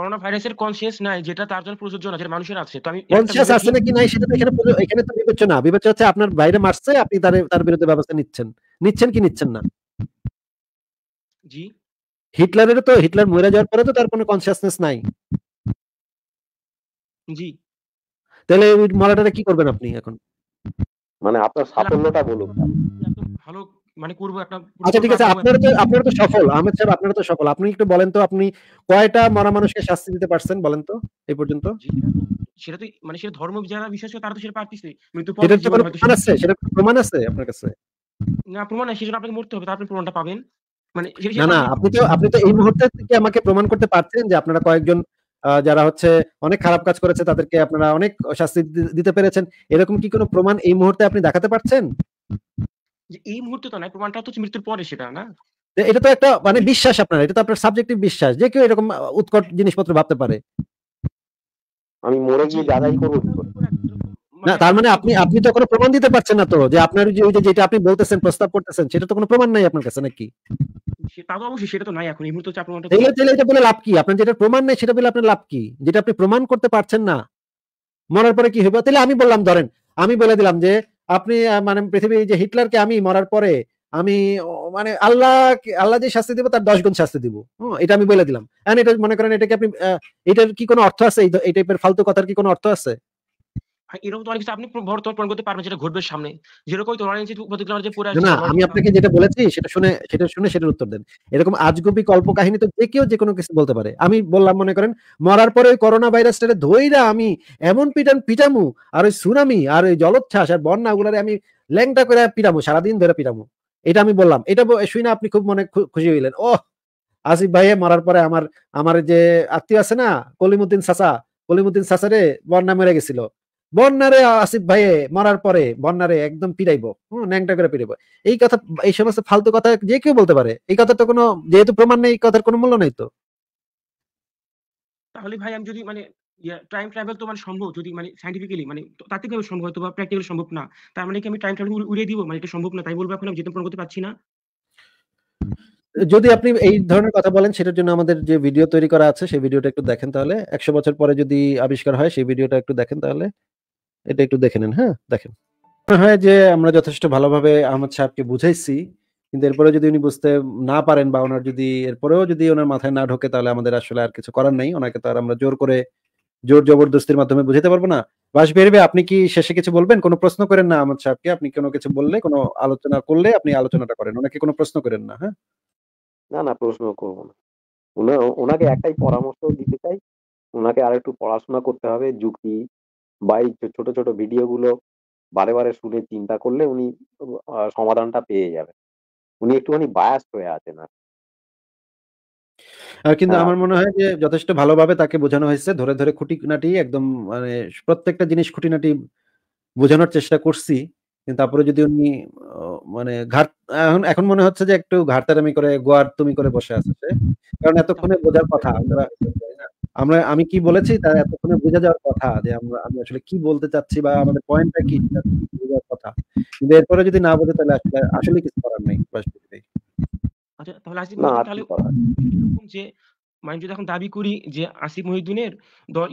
করোনা ভাইরাসের কনসিয়াস নাই যেটা তার জন্য প্রযোজ্য না যেটা মানুষের আছে তো আমি কনসিয়াস আছে নাকি নাই সেটা এখানে এখানে তো বিবেচ্য না বিবেচ্য হচ্ছে আপনার বাইরে মারছে আপনি তার তার বিরুদ্ধে ব্যবস্থা নিচ্ছেন নিচ্ছেন কি নিচ্ছেন না জি হিটলারের তো হিটলার মরে যাওয়ার পরে তো তার কোনো কনসিয়াসনেস নাই জি তাহলে ওই মলাটারে কি করবেন আপনি এখন মানে আপনার সাফল্যটা বলুন ভালো মানে করব একটা আচ্ছা ঠিক আছে আপনারা তো আপনারা তো সফল আহমেদ সাহেব আপনারা তো সফল আপনি একটু বলেন তো আপনি কয়টা মরা মানুষকে শাস্তি দিতে পারছেন বলেন তো এই পর্যন্ত সেটা তো মানে সেটা ধর্ম যারা বিশ্বাস করে তারা তো সেটা পারতিস মৃত্যু মানে পর সেটা প্রমাণ আছে সেটা প্রমাণ আছে আপনার কাছে না প্রমাণ আছে সেটা আপনাকে মরতে হবে তারপরে প্রমাণটা পাবেন মানে না আপনি তো আপনি তো এই মুহূর্তে থেকে আমাকে প্রমাণ করতে পারছেন যে আপনারা কয়েকজন যারা হচ্ছে অনেক খারাপ কাজ করেছে তাদেরকে আপনারা অনেক শাস্তি দিতে পেরেছেন এরকম কি কোনো প্রমাণ এই মুহূর্তে আপনি দেখাতে পারছেন এই মুহূর্তে তো নাই প্রমাণটা তো মৃত্যুর পরে সেটা না এটা তো একটা মানে বিশ্বাস আপনার এটা তো আপনার সাবজেক্টিভ বিশ্বাস যে কেউ এরকম উৎকট জিনিসপত্র ভাবতে পারে আমি মরে গিয়ে যাচাই করব না তার মানে আপনি আপনি তো কোনো প্রমাণ দিতে পারছেন না তো যে আপনার যে ওই যেটা আপনি বলতেছেন প্রস্তাব করতেছেন সেটা তো কোনো প্রমাণ নাই আপনার কাছে নাকি তা তো অবশ্যই সেটা তো নাই এখন এই মুহূর্তে হচ্ছে আপনার তাহলে তাহলে এটা বলে লাভ কি আপনার যেটা প্রমাণ নাই সেটা বলে আপনার লাভ কি যেটা আপনি প্রমাণ করতে পারছেন না মরার পরে কি হবে তাহলে আমি বললাম ধরেন আমি বলে দিলাম যে আপনি মানে পৃথিবী যে হিটলারকে আমি মরার পরে আমি মানে আল্লাহ আল্লাহ যে শাস্তি দিব তার দশ শাস্তি দিব এটা আমি বলে দিলাম এটা মনে করেন এটাকে আপনি এটার কি কোনো অর্থ আছে এই টাইপের ফালতু কথার কি কোনো অর্থ আছে এরকম তো অনেক কিছু আপনি বর্তমান করতে পারবেন যেটা ঘটবে সামনে যেরকম যে পুরো না আমি আপনাকে যেটা বলেছি সেটা শুনে সেটা শুনে সেটার উত্তর দেন এরকম কল্প কাহিনী তো যে কেউ যে কোনো কিছু বলতে পারে আমি বললাম মনে করেন মরার পরে করোনা ভাইরাসটারে ধইরা আমি এমন পিটান পিটামু আর ওই সুনামি আর ওই জলোচ্ছ্বাস আর বন্যা গুলারে আমি ল্যাংটা করে পিটামু সারাদিন ধরে পিটামু এটা আমি বললাম এটা শুনে আপনি খুব মনে খুশি হইলেন ও আসিফ ভাইয়ে মরার পরে আমার আমার যে আত্মীয় আছে না কলিমুদ্দিন সাসা কলিমুদ্দিন সাসারে বন্যা মেরে গেছিল বন্যারে আসিফ ভাই মরার পরে বন্যারে একদম পিড়াইবো ন্যাংটা করে পিড়াইবো এই কথা এই সমস্ত ফালতু কথা যে কেউ বলতে পারে এই কথা তো কোনো যেহেতু প্রমাণ নেই এই কথার কোনো মূল্য নেই তো তাহলে ভাই আমি যদি মানে টাইম ট্রাভেল তো মানে সম্ভব যদি মানে সাইন্টিফিক্যালি মানে তাত্ত্বিকভাবে সম্ভব হয়তো বা প্র্যাকটিক্যালি সম্ভব না তার মানে কি আমি টাইম ট্রাভেল উড়িয়ে দিব মানে এটা সম্ভব না তাই বলবো এখন আমি যেতে পূরণ করতে পারছি না যদি আপনি এই ধরনের কথা বলেন সেটার জন্য আমাদের যে ভিডিও তৈরি করা আছে সেই ভিডিওটা একটু দেখেন তাহলে একশো বছর পরে যদি আবিষ্কার হয় সেই ভিডিওটা একটু দেখেন তাহলে এটা একটু দেখে নেন হ্যাঁ দেখেন হয় যে আমরা যথেষ্ট ভালোভাবে আহমদ সাহেবকে বুঝাইছি কিন্তু এরপরে যদি উনি বুঝতে না পারেন বা ওনার যদি এরপরেও যদি ওনার মাথায় না ঢোকে তাহলে আমাদের আসলে আর কিছু করার নাই ওনাকে তো আর আমরা জোর করে জোর জবরদস্তির মাধ্যমে বুঝাতে পারবো না বাস বেরবে আপনি কি শেষে কিছু বলবেন কোনো প্রশ্ন করেন না আহমদ সাহেবকে আপনি কোনো কিছু বললে কোনো আলোচনা করলে আপনি আলোচনাটা করেন ওনাকে কোনো প্রশ্ন করেন না হ্যাঁ না না প্রশ্ন করব না ওনাকে একটাই পরামর্শ দিতে চাই ওনাকে আর একটু পড়াশোনা করতে হবে যুক্তি বা এই ছোট, ছোট গুলো বারে, বারে শুনে চিন্তা করলে উনি সমাধানটা পেয়ে যাবেন। উনি একটুখানি বায়াস হয়ে আছেন আর কিন্তু হ্যাঁ। আমার মনে হয় যে যথেষ্ট ভালোভাবে তাকে বোঝানো হয়েছে। ধরে, ধরে খুঁটিনাটি একদম মানে প্রত্যেকটা জিনিস খুঁটিনাটি বোঝানোর চেষ্টা করছি। কিন্তু তারপরে যদি উনি মানে ঘাট এখন এখন মনে হচ্ছে যে একটু ঘাটতারামি করে গোয়ার তুমি করে বসে আছে কারণ এতক্ষণে বোঝার কথা আমরা তাই না? আমরা আমি কি বলেছি তা এতক্ষণে বোঝা যাওয়ার কথা যে আমরা আমি আসলে কি বলতে চাচ্ছি বা আমাদের পয়েন্টটা কি বোঝার কথা কিন্তু এরপরে যদি না বোঝে তাহলে আসলে আসলে কিছু করার নেই আচ্ছা তাহলে যে মানে যদি এখন দাবি করি যে আসিফ মহিউদ্দিনের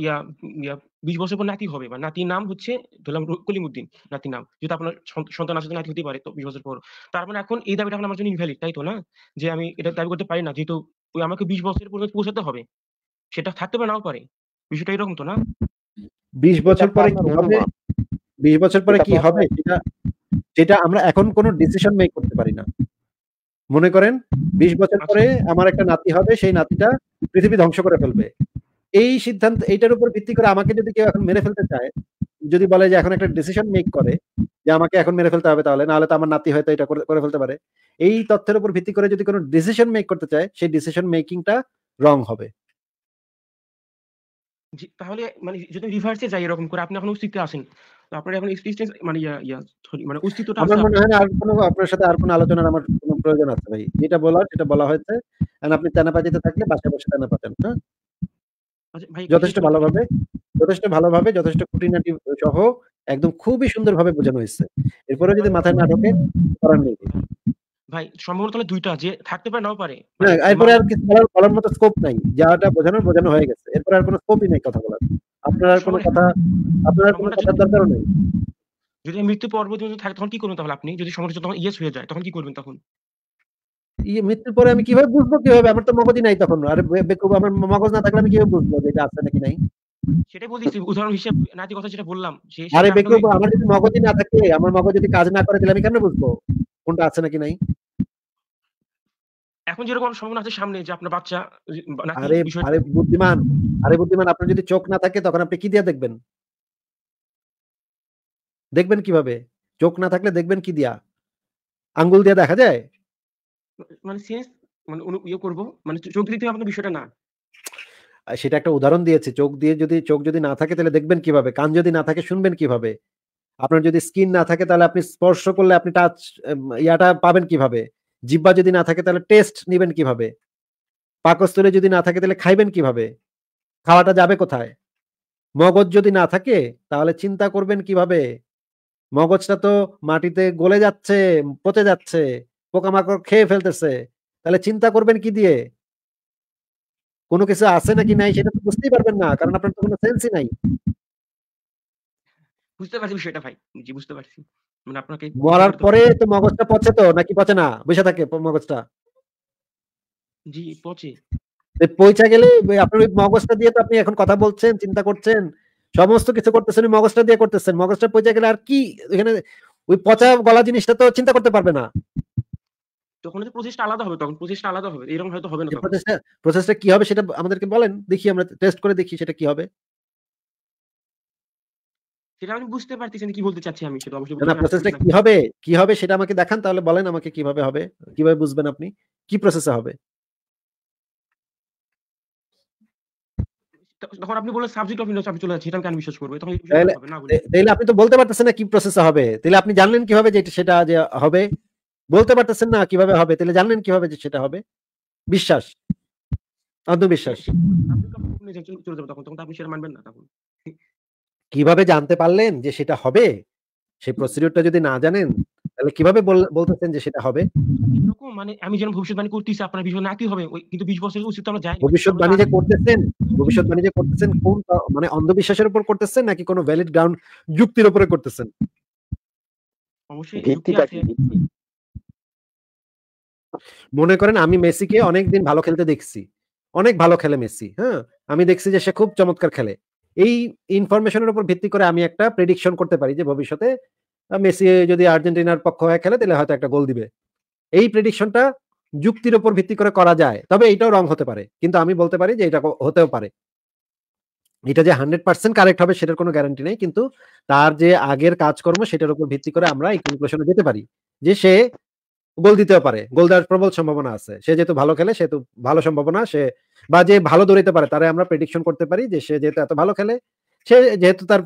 ইয়া ইয়া বিশ বছর পর নাতি হবে বা নাতির নাম হচ্ছে ধরলাম কলিমুদ্দিন নাতির নাম যদি আপনার সন্তান আসলে নাতি হতে পারে তো বিশ বছর পর তারপরে মানে এখন এই দাবিটা আমার জন্য ইনভ্যালিড তাই তো না যে আমি এটা দাবি করতে পারি না যেহেতু আমাকে বিশ বছরের পর পৌঁছাতে হবে সেটা থাকতে পারে নাও পারে বিষয়টা এরকম তো না বিশ বছর পরে কি হবে বিশ বছর পরে কি হবে যেটা সেটা আমরা এখন কোনো ডিসিশন মেক করতে পারি না মনে করেন বিশ বছর আচ্ছা। পরে আমার একটা নাতি হবে সেই নাতিটা পৃথিবী ধ্বংস করে ফেলবে এই সিদ্ধান্ত এইটার উপর ভিত্তি করে আমাকে যদি কেউ এখন মেরে ফেলতে চায় যদি বলে যে এখন একটা ডিসিশন মেক করে যে আমাকে এখন মেরে ফেলতে হবে তাহলে নাহলে তো আমার নাতি হয়তো এটা করে ফেলতে পারে এই তথ্যের উপর ভিত্তি করে যদি কোনো ডিসিশন মেক করতে চায় সেই ডিসিশন মেকিংটা রং হবে তাহলে মানে যদি রিভার্সে যাই এরকম করে আপনি এখন উস্তিতে আসেন আপনার এখন এক্সপিরিয়েন্স মানে মানে উস্তিত্বটা আমার মনে হয় আর কোনো আপনার সাথে আর কোনো আলোচনার আমার কোনো প্রয়োজন আছে ভাই যেটা বলা সেটা বলা হয়েছে আর আপনি তেনাপাতিতে থাকলে বাসায় বসে তেনা পাতেন হ্যাঁ আচ্ছা, যথেষ্ট ভালোভাবে যথেষ্ট ভালোভাবে যথেষ্ট খুঁটিনাটি সহ একদম খুবই সুন্দরভাবে বোঝানো হয়েছে এরপরে যদি মাথায় না ঢোকে করার নেই ভাই তাহলে দুইটা যে থাকতে পারে নাও পারে না মানে এরপরে আর কিছু বলার বলার মতো স্কোপ নাই যাটা বোঝানোর বোঝানো হয়ে গেছে আর কোনো স্কোপই নাই কথা বলার আপনার আর কোনো কথা আপনার কোনো কথা দরকার নেই যদি মৃত্যু যদি থাকে তখন কি করবেন তাহলে আপনি যদি তখন ইয়েস হয়ে যায় তখন কি করবেন তখন ইয়ে মৃত্যুর পরে আমি কিভাবে বুঝবো কিভাবে আমার তো মগজই নাই তখন আর বেকুব আমার মগজ না থাকলে আমি কিভাবে বুঝবো যে এটা আছে নাকি নাই সেটাই বলছি উদাহরণ হিসেবে নাতি কথা যেটা বললাম আরে বেকুব আমার যদি মগজই না থাকে আমার মগজ যদি কাজ না করে তাহলে আমি কেন বুঝবো কোনটা আছে নাকি নাই এখন যেরকম সম্ভাবনা আছে সামনে যে আপনার বাচ্চা আরে আরে বুদ্ধিমান আরে বুদ্ধিমান আপনার যদি চোখ না থাকে তখন আপনি কি দিয়া দেখবেন দেখবেন কিভাবে চোখ না থাকলে দেখবেন কি দিয়া আঙ্গুল দিয়ে দেখা যায় মানে সেন্স মানে ইয়ে করব মানে চোখ দিতে আপনার বিষয়টা না সেটা একটা উদাহরণ দিয়েছে চোখ দিয়ে যদি চোখ যদি না থাকে তাহলে দেখবেন কিভাবে কান যদি না থাকে শুনবেন কিভাবে আপনার যদি স্কিন না থাকে তাহলে আপনি স্পর্শ করলে আপনি টাচ ইয়াটা পাবেন কিভাবে জিব্বা যদি না থাকে তাহলে টেস্ট নেবেন কিভাবে পাকস্থলে যদি না থাকে তাহলে খাইবেন কিভাবে খাওয়াটা যাবে কোথায় মগজ যদি না থাকে তাহলে চিন্তা করবেন কিভাবে মগজটা তো মাটিতে গলে যাচ্ছে পচে যাচ্ছে পোকামাকড় খেয়ে ফেলতেছে তাহলে চিন্তা করবেন কি দিয়ে কোনো কিছু আছে নাকি নাই সেটা তো বুঝতেই পারবেন না কারণ আপনার তো কোনো সেন্সই নাই বুঝতে পারছি বিষয়টা ভাই জি বুঝতে পারছি মানে আপনাকে মরার পরে তো মগজটা পচে তো নাকি পচে না বসে থাকে মগজটা জি পচে পৌঁছা গেলে আপনার ওই মগজটা দিয়ে তো আপনি এখন কথা বলছেন চিন্তা করছেন সমস্ত কিছু করতেছেন মগজটা দিয়ে করতেছেন মগজটা গেলে আর কি এখানে ওই পচা গলা জিনিসটা তো চিন্তা করতে পারবে না তখন প্রসেসটা আলাদা হবে তখন প্রসেসটা আলাদা হবে এরকম হয়তো হবে না প্রসেসটা কি হবে সেটা আমাদেরকে বলেন দেখি আমরা টেস্ট করে দেখি সেটা কি হবে সেটা আমি বুঝতে পারতেছি কি বলতে চাচ্ছি আমি সেটা অবশ্যই না প্রসেসটা কি হবে কি হবে সেটা আমাকে দেখান তাহলে বলেন আমাকে কিভাবে হবে কিভাবে বুঝবেন আপনি কি প্রসেসে হবে তখন আপনি বলে সাবজেক্ট অফ ইন্টারেস্ট চলে এটা আমি বিশ্বাস করবো তখন তাহলে আপনি তো বলতে পারতেছেন না কি প্রসেসে হবে তাহলে আপনি জানলেন কিভাবে যে সেটা যে হবে বলতে পারতেছেন না কিভাবে হবে তাহলে জানলেন কিভাবে যে সেটা হবে বিশ্বাস অন্ধবিশ্বাস চলে যাবে তখন তখন আপনি সেটা মানবেন না তখন কিভাবে জানতে পারলেন যে সেটা হবে সেই প্রসিডিউরটা যদি না জানেন তাহলে কিভাবে বলতেছেন যে সেটা হবে মানে আমি যেন ভবিষ্যৎবাণী করতেছি আপনার হবে কিন্তু বিশ বছরের উচিত আমরা ভবিষ্যৎবাণী যে করতেছেন ভবিষ্যৎবাণী যে করতেছেন কোন মানে অন্ধবিশ্বাসের উপর করতেছেন নাকি কোনো ভ্যালিড গ্রাউন্ড যুক্তির উপরে করতেছেন অবশ্যই মনে করেন আমি মেসিকে অনেকদিন ভালো খেলতে দেখছি অনেক ভালো খেলে মেসি হ্যাঁ আমি দেখছি যে সে খুব চমৎকার খেলে এই ইনফরমেশনের উপর ভিত্তি করে আমি একটা প্রেডিকশন করতে পারি যে ভবিষ্যতে মেসি যদি আর্জেন্টিনার পক্ষ হয়ে খেলে তাহলে হয়তো একটা গোল দিবে এই প্রেডিকশনটা যুক্তির উপর ভিত্তি করে করা যায় তবে এটাও রং হতে পারে কিন্তু আমি বলতে পারি যে এটা হতেও পারে এটা যে হান্ড্রেড পার্সেন্ট কারেক্ট হবে সেটার কোনো গ্যারান্টি নেই কিন্তু তার যে আগের কাজকর্ম সেটার উপর ভিত্তি করে আমরা এই কনক্লুশনে যেতে পারি যে সে গোল দিতেও পারে গোল দেওয়ার প্রবল সম্ভাবনা আছে সে যেহেতু ভালো খেলে সেহেতু ভালো সম্ভাবনা সে বা যে ভালো দৌড়াইতে পারে তারা আমরা প্রেডিকশন করতে পারি যে সে যেহেতু এত ভালো খেলে সে যেহেতু তার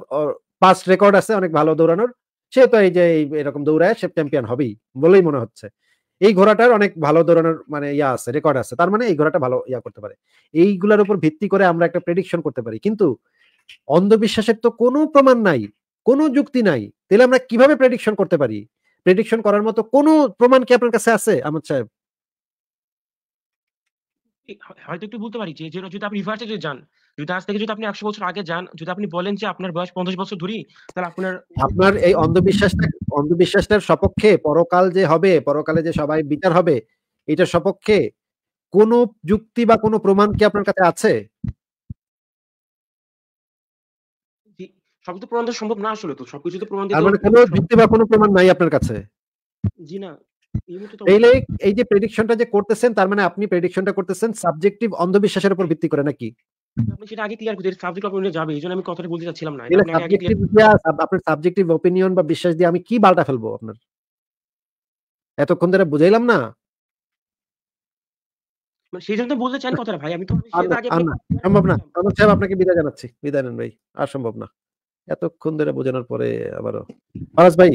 পাস্ট রেকর্ড আছে অনেক ভালো দৌড়ানোর সে তো এই যে এরকম দৌড়ায় সে চ্যাম্পিয়ন হবেই বলেই মনে হচ্ছে এই ঘোড়াটার অনেক ভালো ধরনের মানে ইয়া আছে রেকর্ড আছে তার মানে এই ঘোড়াটা ভালো ইয়া করতে পারে এইগুলোর উপর ভিত্তি করে আমরা একটা প্রেডিকশন করতে পারি কিন্তু অন্ধবিশ্বাসের তো কোনো প্রমাণ নাই কোনো যুক্তি নাই তাহলে আমরা কিভাবে প্রেডিকশন করতে পারি প্রেডিকশন করার মতো কোন প্রমাণ কি আপনার কাছে আছে আমার সাহেব হয়তো একটু বলতে পারি যে যদি আপনি রিভার্সে যদি যান যদি আজ থেকে যদি আপনি একশো বছর আগে যান যদি আপনি বলেন যে আপনার বয়স পঞ্চাশ বছর ধরি তাহলে আপনার আপনার এই অন্ধবিশ্বাসটা অন্ধবিশ্বাসটার সপক্ষে পরকাল যে হবে পরকালে যে সবাই বিচার হবে এটার সপক্ষে কোনো যুক্তি বা কোনো প্রমাণ কি আপনার কাছে আছে প্রমাণ সম্ভব না আসলে তো সবকিছু তো প্রমাণ মানে কোনো ভিত্তি বা কোনো প্রমাণ নাই আপনার কাছে জি না এই যে প্রেডিকশনটা যে করতেছেন তার মানে আপনি প্রেডিকশনটা করতেছেন সাবজেক্টিভ অন্ধবিশ্বাসের উপর ভিত্তি করে নাকি সেটা আগে ক্লিয়ার করে সাবজেক্ট অপিনিয়ন যাবে এইজন্য আমি কথাটা বলতে চাচ্ছিলাম না আপনার সাবজেক্টিভ অপিনিয়ন বা বিশ্বাস দিয়ে আমি কি বালটা ফেলবো আপনার এতক্ষণ ধরে বুঝাইলাম না মানে সেই জন্য তো বলতে চান কথাটা ভাই আমি তো সম্ভব না আপনাকে বিদায় জানাচ্ছি বিদায় নেন ভাই আর সম্ভব না এতক্ষণ ধরে বোঝানোর পরে আবারও মানাজ ভাই